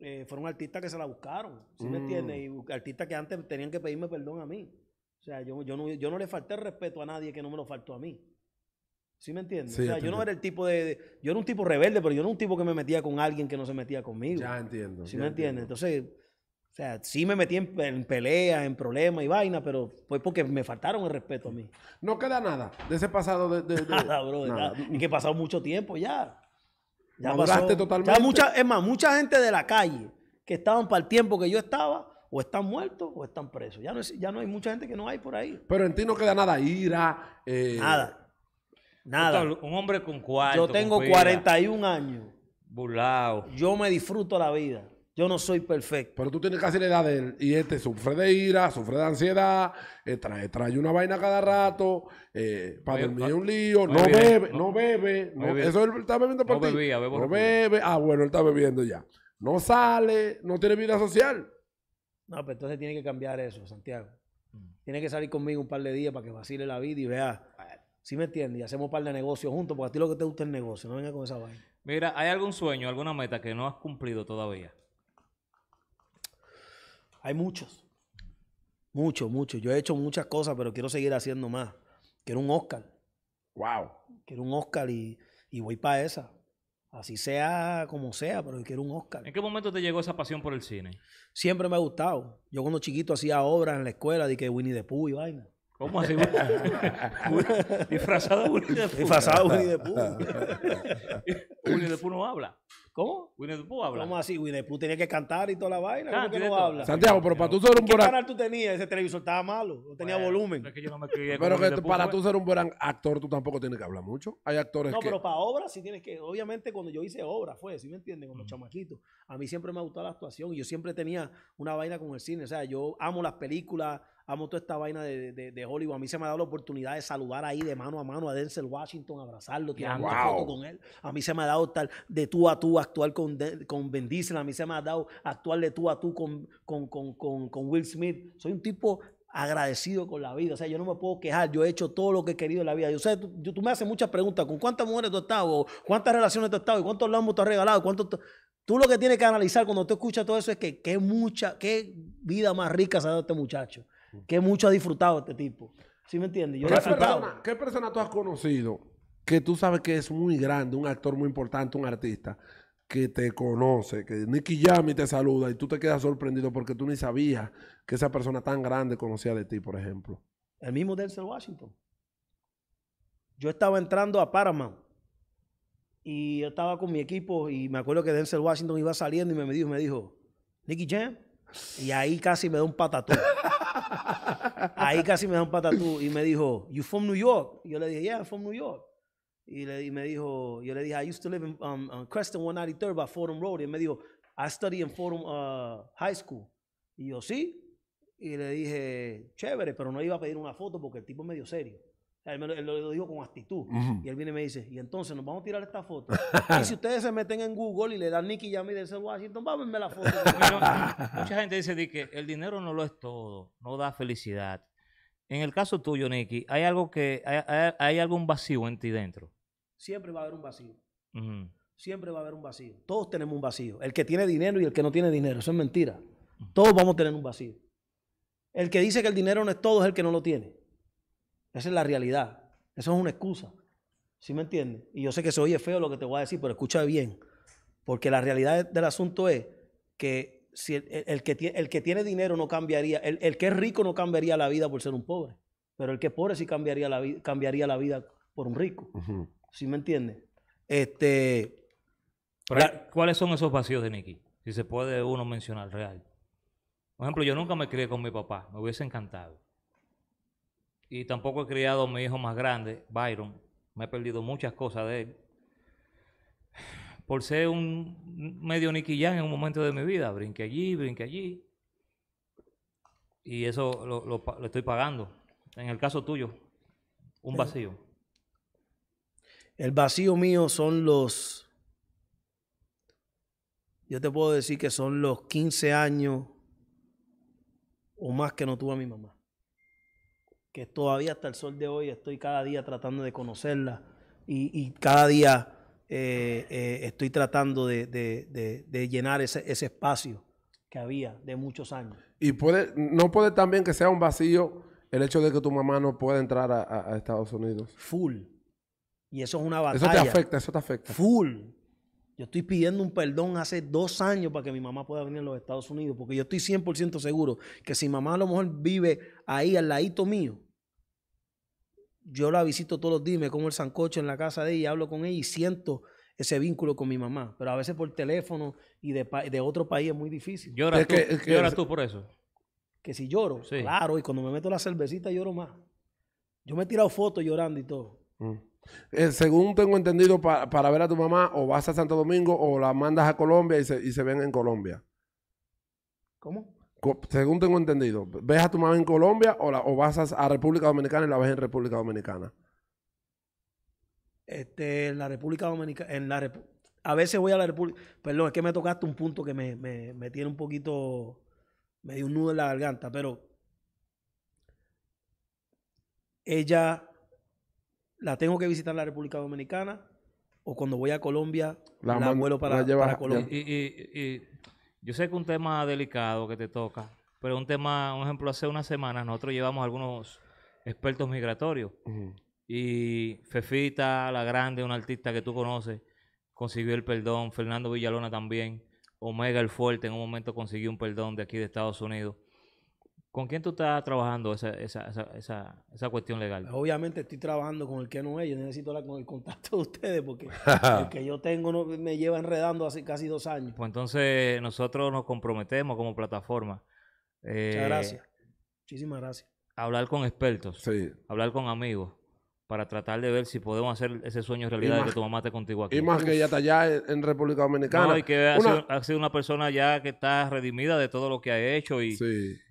B: eh, fueron artistas que se la buscaron, ¿sí me entiendes? Mm. Y artistas que antes tenían que pedirme perdón a mí. O sea, yo, yo, no, le falté respeto a nadie que no me lo faltó a mí. ¿Sí me entiendes? o sea, yo no era el tipo de, Yo era un tipo rebelde, pero yo no era un tipo que me metía con alguien que no se metía conmigo. Ya entiendo. ¿Sí me entiendes? Entonces, o sea, sí me metí en, peleas, en problemas y vaina, pero fue porque me faltaron el respeto a mí. No queda nada de ese pasado de... nada, bro. Nada. y que he pasado mucho tiempo ya.
C: Ya totalmente. mucha,
B: es más, mucha gente de la calle que estaban para el tiempo que yo estaba, o están muertos o están presos. Ya no, ya no hay mucha gente que no hay por ahí.
C: Pero en ti no queda nada, ira. Eh, nada. Nada. Un
A: hombre con cuarto. Yo tengo 41 años. Burlado.
C: Yo me disfruto la vida. Yo no soy perfecto. Pero tú tienes casi la edad de él y este sufre de ira, sufre de ansiedad, eh, trae, una vaina cada rato, eh, para dormir un lío, no, bebe, no bebe, eso él está bebiendo por no ti. no bebe, ah bueno, él está bebiendo ya. No sale, no tiene vida social.
B: No, pero entonces tiene que cambiar eso, Santiago. Mm. Tiene que salir conmigo un par de días para que vacile la vida y vea. si me entiendes? Y hacemos un par de negocios juntos, porque a ti lo que te gusta es el negocio, no venga con esa vaina.
A: Mira, ¿hay algún sueño, alguna meta que no has cumplido todavía? Hay muchos.
B: Muchos, muchos. Yo he hecho muchas cosas, pero quiero seguir haciendo más. Quiero un Oscar. Wow. Quiero un Oscar y, voy para esa. Así sea como sea, pero quiero un Oscar.
A: ¿En qué momento te llegó esa pasión por el cine?
B: Siempre me ha gustado. Yo cuando chiquito hacía obras en la escuela de que Winnie the Pooh y vaina. ¿Cómo así? Disfrazado de Winnie the Pooh. Disfrazado de Winnie the Pooh. Winnie the Pooh no habla. ¿Cómo? Winnie Pooh habla. ¿Cómo así? Winnie Pooh tenía que cantar y toda la vaina. ¿Cómo ah, que no habla? Santiago, pero para tú ser un buen ¿Qué canal tú tenías? Ese televisor estaba malo, no tenía volumen. Pero, para tú ser
C: un buen actor, tú tampoco tienes que hablar mucho. Hay actores que... No, pero
B: para obras sí tienes que... Obviamente cuando yo hice obras fue, ¿sí me entienden? Con los chamaquitos. A mí siempre me ha gustado la actuación y yo siempre tenía una vaina con el cine. O sea, yo amo las películas, amo toda esta vaina de, Hollywood. A mí se me ha dado la oportunidad de saludar ahí de mano a mano a Denzel Washington, abrazarlo, tirar un con él. A mí se me ha dado estar de tú a tú actuar con, con Ben A mí se me ha dado actuar de tú a tú con, Will Smith. Soy un tipo agradecido con la vida. O sea, yo no me puedo quejar. Yo he hecho todo lo que he querido en la vida. Yo sé, tú, me haces muchas preguntas. ¿Con cuántas mujeres tú has estado? ¿Cuántas relaciones tú has estado? ¿Y cuántos lambos te has regalado? Tú lo que tienes que analizar cuando tú escuchas todo eso es que qué mucha, qué vida más rica se ha dado este muchacho que mucho ha disfrutado este tipo. ¿Sí me entiendes?
C: ¿Qué, persona, tú has conocido que tú sabes que es muy grande, un actor muy importante, un artista, que te conoce, que Nicky Yami te saluda y tú te quedas sorprendido porque tú ni sabías que esa persona tan grande conocía de ti, por ejemplo? El mismo Denzel Washington. Yo
B: estaba entrando a Paramount y yo estaba con mi equipo y me acuerdo que Denzel Washington iba saliendo y me dijo, me dijo, Nicky Jam. Y ahí casi me da un patatón. Ahí casi me da un patatú y me dijo, You from New York? yo le dije, Yeah, I'm from New York. Y, le, y me dijo, yo le dije, I used to live in on um, uh, Creston 193 rd by Fordham Road. Y me dijo, I study in Fordham uh, High School. Y yo, sí. Y le dije, chévere, pero no iba a pedir una foto porque el tipo es medio serio. Él, lo dijo con actitud. Y él viene y me dice, y entonces nos vamos a tirar esta foto. y si ustedes se meten en Google y le dan Nicky y del Washington, vámonme la foto.
A: mucha gente dice que el dinero no lo es todo, no da felicidad. En el caso tuyo, Nicky, ¿hay algo que, hay, hay, algún vacío en ti dentro?
B: Siempre va a haber un vacío. Siempre va a haber un vacío. Todos tenemos un vacío. El que tiene dinero y el que no tiene dinero. Eso es mentira. Todos vamos a tener un vacío. El que dice que el dinero no es todo es el que no lo tiene. Esa es la realidad. Eso es una excusa. ¿Sí me entiendes? Y yo sé que se oye feo lo que te voy a decir, pero escucha bien. Porque la realidad del asunto es que si el, que, tiene, el que, tiene dinero no cambiaría, el, que es rico no cambiaría la vida por ser un pobre, pero el que es pobre sí cambiaría la, cambiaría la vida por un
A: rico. ¿Sí me entiendes? Este, ¿Cuáles son esos vacíos de Nicky? Si se puede uno mencionar real. Por ejemplo, yo nunca me crié con mi papá, me hubiese encantado y tampoco he criado a mi hijo más grande, Byron. Me he perdido muchas cosas de él. Por ser un medio niquillán en un momento de mi vida, brinque allí, brinque allí. Y eso lo, estoy pagando. En el caso tuyo, un vacío.
B: El vacío mío son los, yo te puedo decir que son los 15 años o más que no tuvo mi mamá que todavía hasta el sol de hoy estoy cada día tratando de conocerla y, cada día eh, eh, estoy tratando de, llenar ese, espacio que había de muchos años.
C: Y puede, no puede también que sea un vacío el hecho de que tu mamá no pueda entrar a, a Estados Unidos. Full.
B: Y eso es una batalla. Eso te afecta, eso te afecta. Full. Yo estoy pidiendo un perdón hace dos años para que mi mamá pueda venir a los Estados Unidos, porque yo estoy 100% seguro que si mamá a lo mejor vive ahí al ladito mío, yo la visito todos los días, me como el sancocho en la casa de ella, hablo con ella y siento ese vínculo con mi mamá. Pero a veces por teléfono y de, otro país es muy difícil. ¿Lloras, tú, por eso? Que si lloro, claro, y cuando me meto la cervecita lloro más. Yo me he tirado fotos llorando y todo.
C: Mm. Eh, según tengo entendido, para ver a tu mamá, o vas a Santo Domingo o la mandas a Colombia y se, ven en Colombia. ¿Cómo? según tengo entendido, ves a tu mamá en Colombia o, la, vas a, República Dominicana y la ves en República Dominicana.
B: Este, la República Dominicana, en la a veces voy a la República, perdón, es que me tocaste un punto que me, me, me tiene un poquito, me dio un nudo en la garganta, pero ella la tengo que visitar la República Dominicana o cuando voy a Colombia la, vuelo para, Colombia.
A: Y, yo sé que un tema delicado que te toca, pero un tema, un ejemplo, hace unas semanas nosotros llevamos algunos expertos migratorios y Fefita, la grande, una artista que tú conoces, consiguió el perdón, Fernando Villalona también, Omega el Fuerte en un momento consiguió un perdón de aquí de Estados Unidos. ¿Con quién tú estás trabajando esa, esa, esa, esa, cuestión legal?
B: Obviamente estoy trabajando con el que no es. Yo necesito hablar con el contacto de ustedes porque el que yo tengo no, me lleva enredando hace casi dos años.
A: Pues entonces nosotros nos comprometemos como plataforma. Muchas eh, gracias.
C: Muchísimas gracias.
A: Hablar con expertos. Sí. Hablar con amigos para tratar de ver si podemos hacer ese sueño realidad de que tu mamá esté contigo aquí. Y más que
C: ella está allá en República Dominicana. No, y que ha,
A: sido, una persona ya que está redimida de todo lo que ha hecho. Y,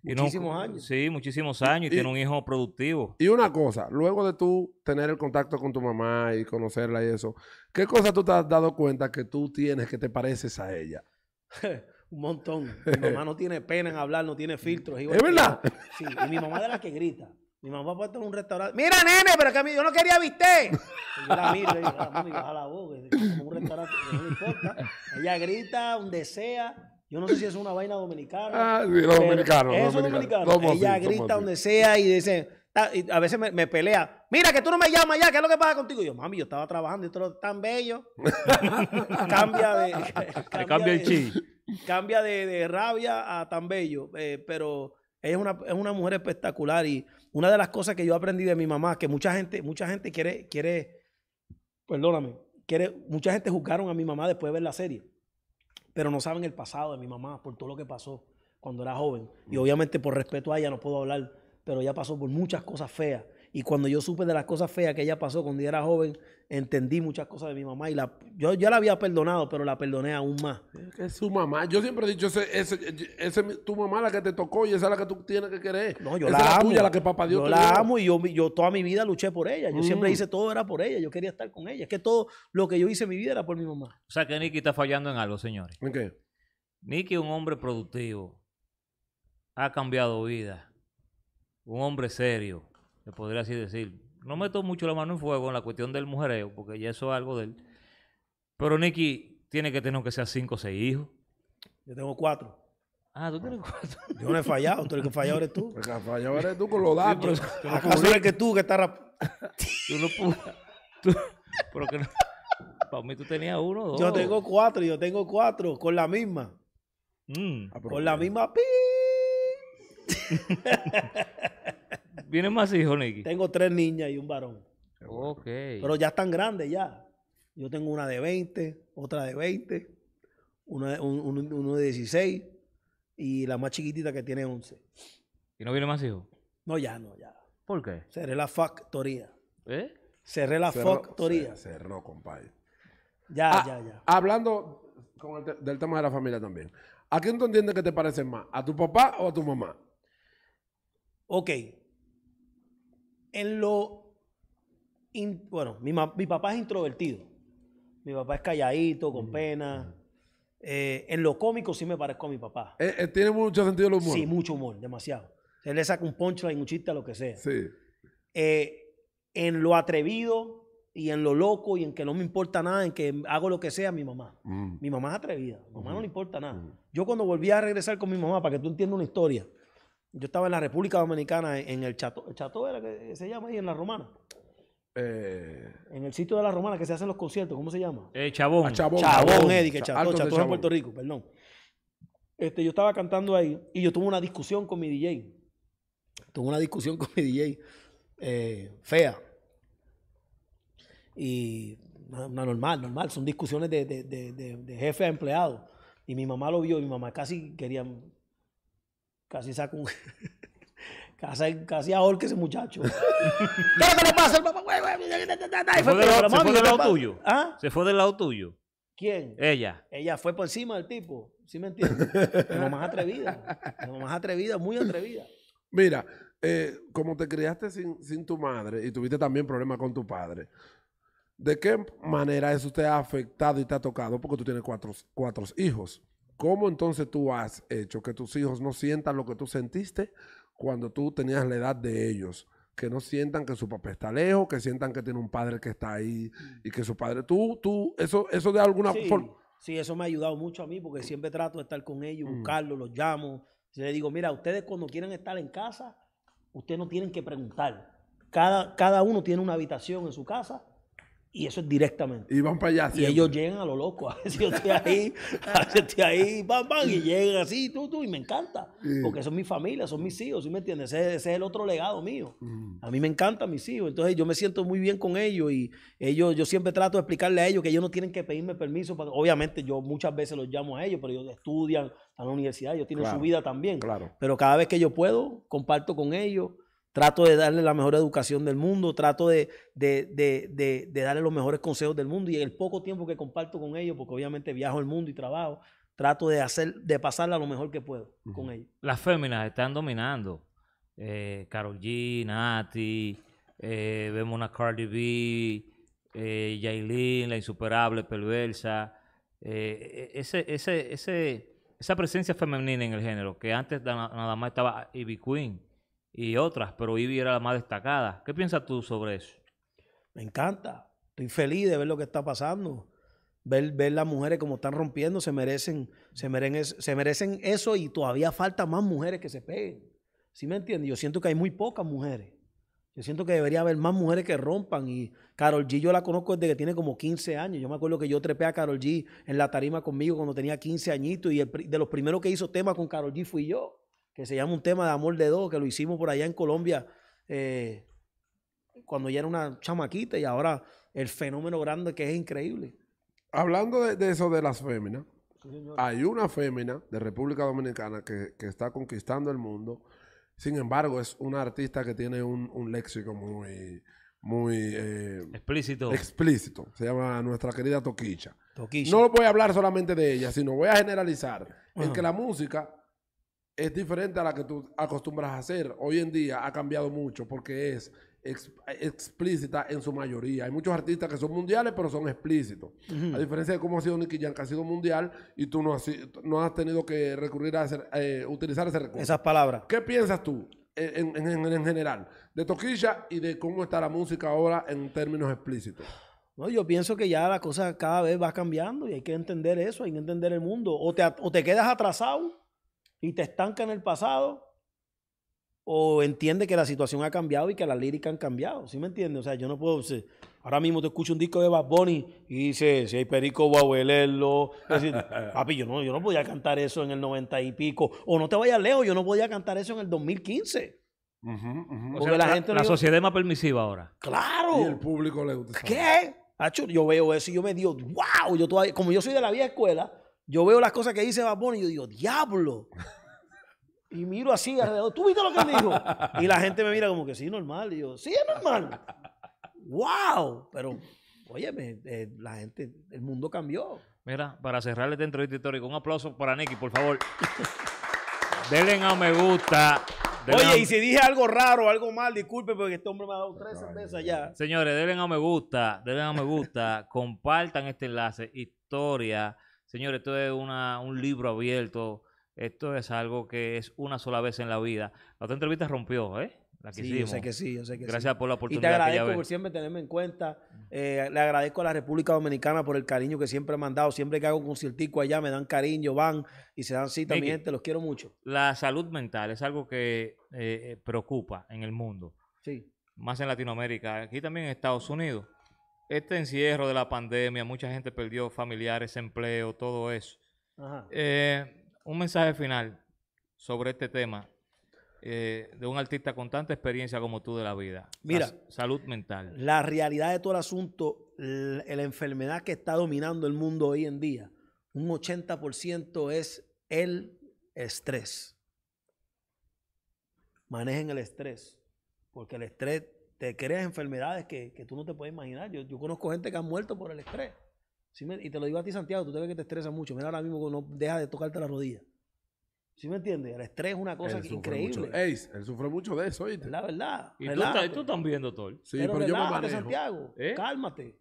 A: muchísimos años. Sí, muchísimos años y, tiene un hijo productivo.
C: Y una cosa, luego de tú tener el contacto con tu mamá y conocerla y eso, ¿qué cosa tú te has dado cuenta que tú tienes que te pareces a ella?
B: un montón. Mi mamá no tiene pena en hablar, no tiene filtros. ¿Es verdad? Sí, y mi mamá de la que grita. Mi mamá a estar en un restaurante. Mira, nene, pero que yo no quería viste. Yo la miro, ah, baja la voz, un restaurante, no importa. Ella grita, donde sea. Yo no sé si es una vaina dominicana. Ah, dominicano. Es dominicano. dominicano. Ella grita donde sea y dice, a veces me, pelea. Mira, que tú no me llamas ya, ¿qué es lo que pasa contigo? yo, mami, yo estaba trabajando y todo tan bello.
A: cambia de. cambia, cambia el chi.
B: Cambia de, de, rabia a tan bello. Eh, pero es una, es una mujer espectacular y una de las cosas que yo aprendí de mi mamá, que mucha gente, mucha gente quiere, quiere, perdóname, quiere, mucha gente juzgaron a mi mamá después de ver la serie, pero no saben el pasado de mi mamá por todo lo que pasó cuando era joven. Y obviamente por respeto a ella no puedo hablar, pero ella pasó por muchas cosas feas y cuando yo supe de las cosas feas que ella pasó cuando ella era joven,
C: entendí muchas cosas de mi mamá. Y la, yo ya la había perdonado, pero la perdoné aún más. Es su mamá. Yo siempre he dicho, ese, ese, tu mamá la que te tocó y esa es la que tú tienes que querer. No,
B: yo la la amo. la que papá yo la amo y yo, yo toda mi vida luché por ella. Yo siempre mm. hice todo era por ella. Yo quería estar con ella. Es que todo lo que yo hice en mi vida era por mi mamá.
A: O sea que Nicky está fallando en algo, señores. ¿En qué? Nicky es un hombre productivo. Ha cambiado vida. Un hombre serio se podría así decir. No meto mucho la mano en fuego en la cuestión del mujereo, porque ya eso es algo de él. Pero Nicky tiene que tener que sea cinco o seis hijos.
B: Yo tengo cuatro. Ah, tú tienes cuatro. Yo no he fallado, tú eres que fallado eres tú. El que fallado eres tú con los datos. Pero, ¿Acaso que tú que estás tú no pero que no... Para mí tú tenías uno dos. Yo tengo cuatro, yo tengo cuatro, con la
A: misma. Mm. Ah, con la misma pi. ¿Vienen más hijos, Nicky?
B: Tengo tres niñas y un varón.
A: Ok. Pero ya
B: están grandes ya. Yo tengo una de 20, otra de 20, una, uno de 16 y la más chiquitita que tiene 11.
A: ¿Y no viene más
C: hijos? No, ya, no, ya. ¿Por qué? Cerré la factoría. ¿Eh? Cerré la factoría. Cerró, compadre. Ya, ah, ya, ya. Hablando del tema de la familia también. ¿A quién tú entiendes que te parecen más? ¿A tu papá o a tu mamá? Ok en lo... bueno, mi,
B: papá es introvertido. Mi papá es calladito, con pena. Eh, en lo cómico sí me parezco a mi papá. Eh, eh, ¿Tiene mucho sentido el humor? Sí, mucho humor, demasiado. Se le saca un punchline, un chiste, lo que sea. Sí. en lo atrevido y en lo loco y en que no me importa nada, en que hago lo que sea, mi mamá. Mm. Mi mamá es atrevida, mi mamá no le importa nada. Yo cuando volví a regresar con mi mamá, para que tú entiendas una historia, yo estaba en la República Dominicana, en, el Chato, el Chato era que se llama ahí, en la Romana. Eh, en el sitio de la Romana que se hacen los conciertos, ¿cómo se llama?
A: Eh, Chabón. Chabón. Chabón, Chabón, Chato, Chato Chabón. en Puerto Rico,
B: perdón. Este, yo estaba cantando ahí y yo tuve una discusión con mi DJ. Tuve una discusión con mi DJ eh, fea. Y una normal, normal. Son discusiones de, de, de, de, jefe a empleado. Y mi mamá lo vio y mi mamá casi quería Casi saco un... casi, casi que ese muchacho. ¿Qué le pasa papá? Se fue, del, lado tuyo. ¿Ah?
A: Se fue del lado tuyo. ¿Quién? Ella.
B: Ella fue por encima del tipo. ¿Sí me entiendes? la más atrevida. la más atrevida, muy atrevida.
A: Mira,
C: eh, como te criaste sin, tu madre y tuviste también problemas con tu padre, ¿de qué manera eso te ha afectado y te ha tocado? Porque tú tienes cuatro, cuatro hijos. ¿Cómo entonces tú has hecho que tus hijos no sientan lo que tú sentiste cuando tú tenías la edad de ellos? Que no sientan que su papá está lejos, que sientan que tiene un padre que está ahí mm. y que su padre. Tú, tú, eso, eso de alguna forma.
B: Sí, eso me ha ayudado mucho a mí porque siempre trato de estar con ellos, mm. buscarlos, los llamo. Les digo, mira, ustedes cuando quieren estar en casa, ustedes no tienen que preguntar. Cada, cada uno tiene una habitación en su casa y eso es directamente. Y van para allá. Y ellos llegan a lo loco. A yo estoy ahí, a estoy ahí, y llegan así, tú, tú, y me encanta. Porque son mi familia, son mis hijos, ¿sí me entiendes? Ese, es el otro legado mío. Mm. A mí me encantan mis hijos. Entonces yo me siento muy bien con ellos y ellos, yo siempre trato de explicarle a ellos que ellos no tienen que pedirme permiso. obviamente yo muchas veces los llamo a ellos, pero ellos estudian, a la universidad, ellos tienen su vida también. Pero cada vez que yo puedo, comparto con ellos. Trato de darle la mejor educación del mundo, trato de, darle los mejores consejos del mundo y en el poco tiempo que comparto con ellos, porque obviamente viajo el mundo y trabajo, trato de, hacer, de pasarla lo mejor que puedo con ellos.
A: Las féminas están dominando. Eh, Carol G, Nati, eh, vemos una Cardi B, eh, la insuperable, perversa. Eh, e, e, ese, ese, ese, esa presencia femenina en el género, que antes nada más estaba Ivy Queen y otras, pero Ivy era la más destacada. ¿Qué piensas tú sobre eso? Me encanta.
B: Estoy feliz de ver lo que está pasando. Ver, ver las mujeres como están rompiendo, se merecen, se merecen, se merecen eso y todavía falta más mujeres que se peguen. ¿Sí me entiendes? Yo siento que hay muy pocas mujeres. Yo siento que debería haber más mujeres que rompan. Y Carol G, yo la conozco desde que tiene como 15 años. Yo me acuerdo que yo trepé a Carol G en la tarima conmigo cuando tenía 15 añitos. Y de los primeros que hizo tema con Carol G fui yo que se llama Un tema de amor de dos, que lo hicimos por allá en Colombia eh, cuando ya era una chamaquita y ahora el
C: fenómeno grande que es increíble. Hablando de, eso de las féminas, hay una fémina de República Dominicana que, está conquistando el mundo. Sin embargo, es una artista que tiene un, léxico muy, muy eh, explícito. Explícito. Se llama nuestra querida Toquicha. No voy a hablar solamente de ella, sino voy a generalizar. en que la música es diferente a la que tú acostumbras a hacer. Hoy en día ha cambiado mucho porque es explícita en su mayoría. Hay muchos artistas que son mundiales, pero son explícitos. A diferencia de cómo ha sido Nicky Jam, que ha sido mundial y tú no has, no has tenido que recurrir a eh, utilizar ese recurso. Esas palabras. ¿Qué piensas tú eh, en, general de Toquilla y de cómo está la música ahora en términos explícitos?
B: No, yo pienso que ya la cosa cada vez va cambiando y hay que entender eso, hay que entender el mundo. O te, o te quedas atrasado y te estanca en el pasado o entiende que la situación ha cambiado y que las líricas han cambiado. ¿Sí me entiendes? O sea, yo no puedo... ahora mismo te escucho un disco de Bad Bunny y dice, si hay perico, voy Papi, yo no, yo no podía cantar eso en el noventa y pico. O no te vayas lejos, yo no podía cantar eso en el 2015.
A: la, gente la, sociedad es más permisiva ahora.
B: ¡Claro!
C: Y el público le
B: gusta. ¿Qué? Yo veo eso y yo me digo, wow, yo todavía, como yo soy de la vieja escuela, yo veo las cosas que dice Babón y yo digo, diablo. Y miro así alrededor, ¿tú viste lo que dijo? Y la gente me mira como que sí, normal. Y yo, sí, es normal. ¡Wow! Pero, oye eh, la gente, el mundo cambió.
A: Mira, para cerrar este entrevista historia un aplauso para Nicky, por favor. Denle a me gusta. Oye, y si dije algo
B: raro, algo mal, disculpe, porque este hombre me ha dado tres cervezas ya.
A: Señores, denle a me gusta, denle a me gusta, compartan este enlace, historia. Señores, esto es una, un libro abierto. Esto es algo que es una sola vez en la vida. La otra entrevista rompió, ¿eh? La que sí, yo sé que sí, yo sé que Gracias por la oportunidad. Y te agradezco por
B: siempre tenerme en cuenta. Eh, le agradezco a la República Dominicana por el cariño que siempre me han dado. Siempre que hago un conciertico allá me dan cariño, van y se dan cita. también. mi gente, los quiero mucho.
A: La salud mental es algo que eh, eh, preocupa en el mundo. Sí. Más en Latinoamérica. Aquí también en Estados Unidos este encierro de la pandemia, mucha gente perdió familiares, empleo, todo eso. Eh, un mensaje final sobre este tema eh, de un artista con tanta experiencia como tú de la vida. Mira, salud mental. La
B: realidad de todo el asunto, la enfermedad que está dominando el mundo hoy en día, un 80% es el estrés. Manejen el estrés, porque el estrés te creas enfermedades que, tú no te puedes imaginar. Yo, yo, conozco gente que ha muerto por el estrés. ¿Sí y te lo digo a ti, Santiago, tú te ves que te estresas mucho. Mira ahora mismo que no deja de tocarte la rodilla. ¿Sí me entiendes? El estrés es una cosa increíble. él sufre mucho de eso, ¿oíste? La
A: verdad. Y tú, también, doctor. Sí, pero, yo me manejo. Santiago,
B: ¿Eh? cálmate.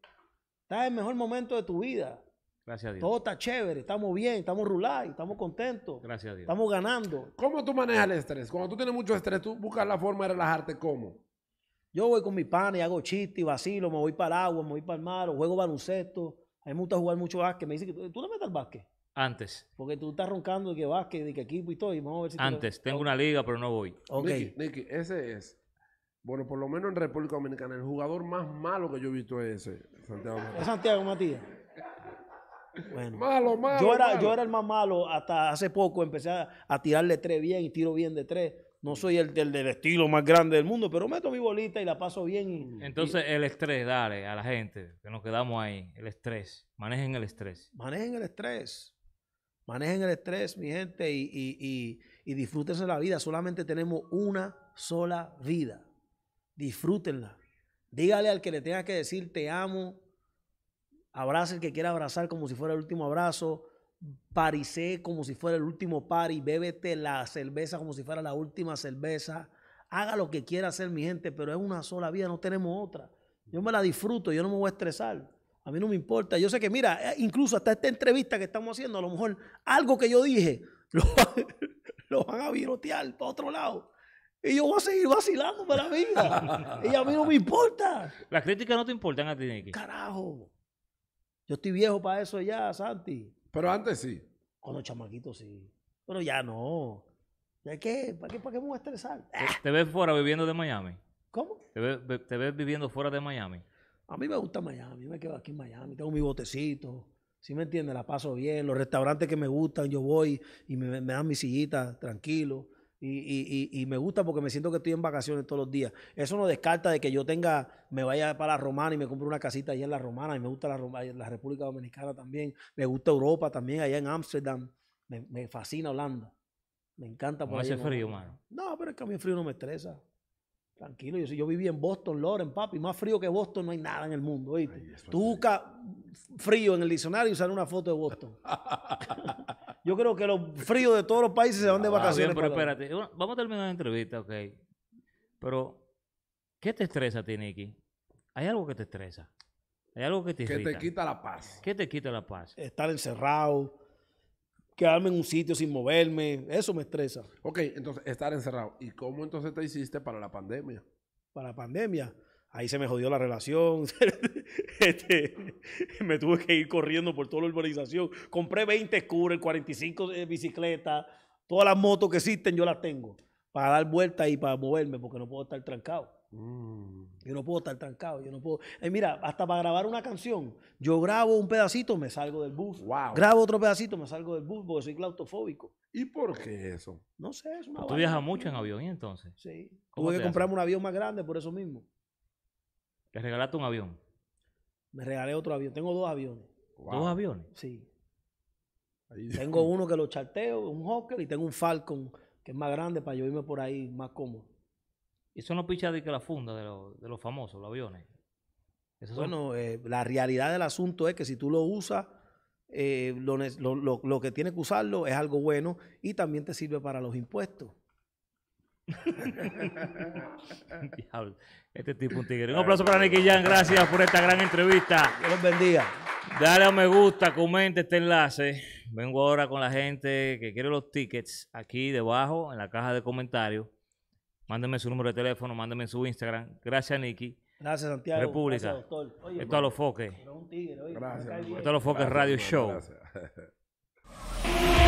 B: Estás en el mejor momento de tu vida. Gracias a Dios. Todo está chévere, estamos bien, estamos rulados, estamos contentos. Gracias a Dios. Estamos ganando. ¿Cómo tú manejas el estrés? Cuando tú tienes mucho estrés, tú buscas la forma de relajarte. ¿Cómo? Yo voy con mi pana y hago chiste y vacilo, me voy para el agua, me voy para el mar, juego baloncesto. A mí me gusta jugar mucho básquet. Me dice que tú no metas básquet. Antes. Porque
C: tú estás roncando de que básquet, de que equipo y todo. Antes.
A: Tengo una liga, pero no voy. Ok.
C: Nicky, ese es. Bueno, por lo menos en República Dominicana, el jugador más malo que yo he visto es ese, Santiago Matías. ¿Es
B: Santiago Matías.
C: malo, malo yo, era, yo era
B: el más malo hasta hace poco. Empecé a tirarle tres bien y tiro bien de tres no soy el del, estilo más grande del mundo, pero meto mi bolita y la paso bien.
A: Entonces, el estrés, dale a la gente, que nos quedamos ahí. El estrés. Manejen el estrés.
B: Manejen el estrés. Manejen el estrés, mi gente, y, y, y disfrútense la vida. Solamente tenemos una sola vida. Disfrútenla. Dígale al que le tenga que decir te amo. abrace el que quiera abrazar como si fuera el último abrazo parise como si fuera el último par y bébete la cerveza como si fuera la última cerveza. Haga lo que quiera hacer, mi gente, pero es una sola vida, no tenemos otra. Yo me la disfruto, yo no me voy a estresar. A mí no me importa. Yo sé que, mira, eh, incluso hasta esta entrevista que estamos haciendo, a lo mejor algo que yo dije lo, van a virotear para otro lado. Y yo voy a seguir vacilando para la vida. y a mí no me importa. Las críticas no te
A: importan a ti,
B: Carajo. Yo estoy viejo para eso ya, Santi. Pero antes sí. Con los chamaquitos sí. Pero ya no. ¿De ¿Para qué, me voy a estresar?
A: ¿Te, ah. ves fuera viviendo de Miami? ¿Cómo? ¿Te ves, viviendo fuera de Miami?
B: A mí me gusta Miami. Yo me quedo aquí en Miami. Tengo mi botecito. ¿Sí me entiendes? La paso bien. Los restaurantes que me gustan, yo voy y me, me dan mi sillita tranquilo. Y, y, y, me gusta porque me siento que estoy en vacaciones todos los días. Eso no descarta de que yo tenga, me vaya para la Romana y me compre una casita allá en la Romana. Y me gusta la, la República Dominicana también. Me gusta Europa también, allá en Ámsterdam. Me, fascina Holanda. Me encanta. Por hace frío, mano? No, pero es que a mí el frío no me estresa. Tranquilo, yo, yo viví en Boston, Loren, papi. Más frío que Boston no hay nada en el mundo, Tú buscas frío en el diccionario y sale una foto de Boston. Yo creo que los fríos de todos los países se van de ah, vacaciones. pero espérate,
A: vamos a terminar la entrevista, ok. Pero, ¿qué te estresa a ti, Nicky? ¿Hay algo que te estresa? ¿Hay algo que te Que te quita la paz. ¿Qué te quita la paz?
C: Estar encerrado, quedarme en un sitio sin moverme, eso me estresa. Ok, entonces estar encerrado. ¿Y cómo entonces te hiciste para la pandemia? Para la pandemia ahí se me jodió la relación.
B: Este, me tuve que ir corriendo por toda la urbanización. Compré 20 scooters, 45 eh, bicicletas, todas las motos que existen yo las tengo para dar vueltas y para moverme porque no puedo estar trancado. Mm. Yo no puedo estar trancado, yo no puedo. Eh, mira, hasta para grabar una canción, yo grabo un pedacito, me salgo del bus. Grabo otro pedacito, me salgo del bus porque soy claustrofóbico. ¿Y por qué eso? No sé, es una. ¿Tú viajas mucho
A: en avión entonces? Sí. Tuve que comprarme
B: un avión más grande por eso mismo.
A: ¿Te regalaste un avión?
B: Me regalé otro avión. Tengo dos aviones. ¿Dos
A: aviones? Sí. Tengo uno que
B: lo charteo, un Hawker, y tengo un Falcon que es más grande para yo irme por ahí más cómodo.
A: ¿Y son los pichas de que la funda de, los famosos, los aviones? bueno, eh, la
B: realidad del asunto es que si tú lo usas, eh, lo, lo, que tienes que usarlo es algo bueno y también te sirve para los impuestos.
A: este tipo un tigre. Un aplauso para Nicky Jan, gracias por esta gran entrevista. Dios los bendiga. Dale a me gusta, comente este enlace. Vengo ahora con la gente que quiere los tickets aquí debajo en la caja de comentarios. Mándenme su número de teléfono, mándenme su Instagram. Gracias, Nicky. Gracias, Santiago. República. Gracias, doctor. Esto a los foques. Esto a los foques Radio Show. Gracias.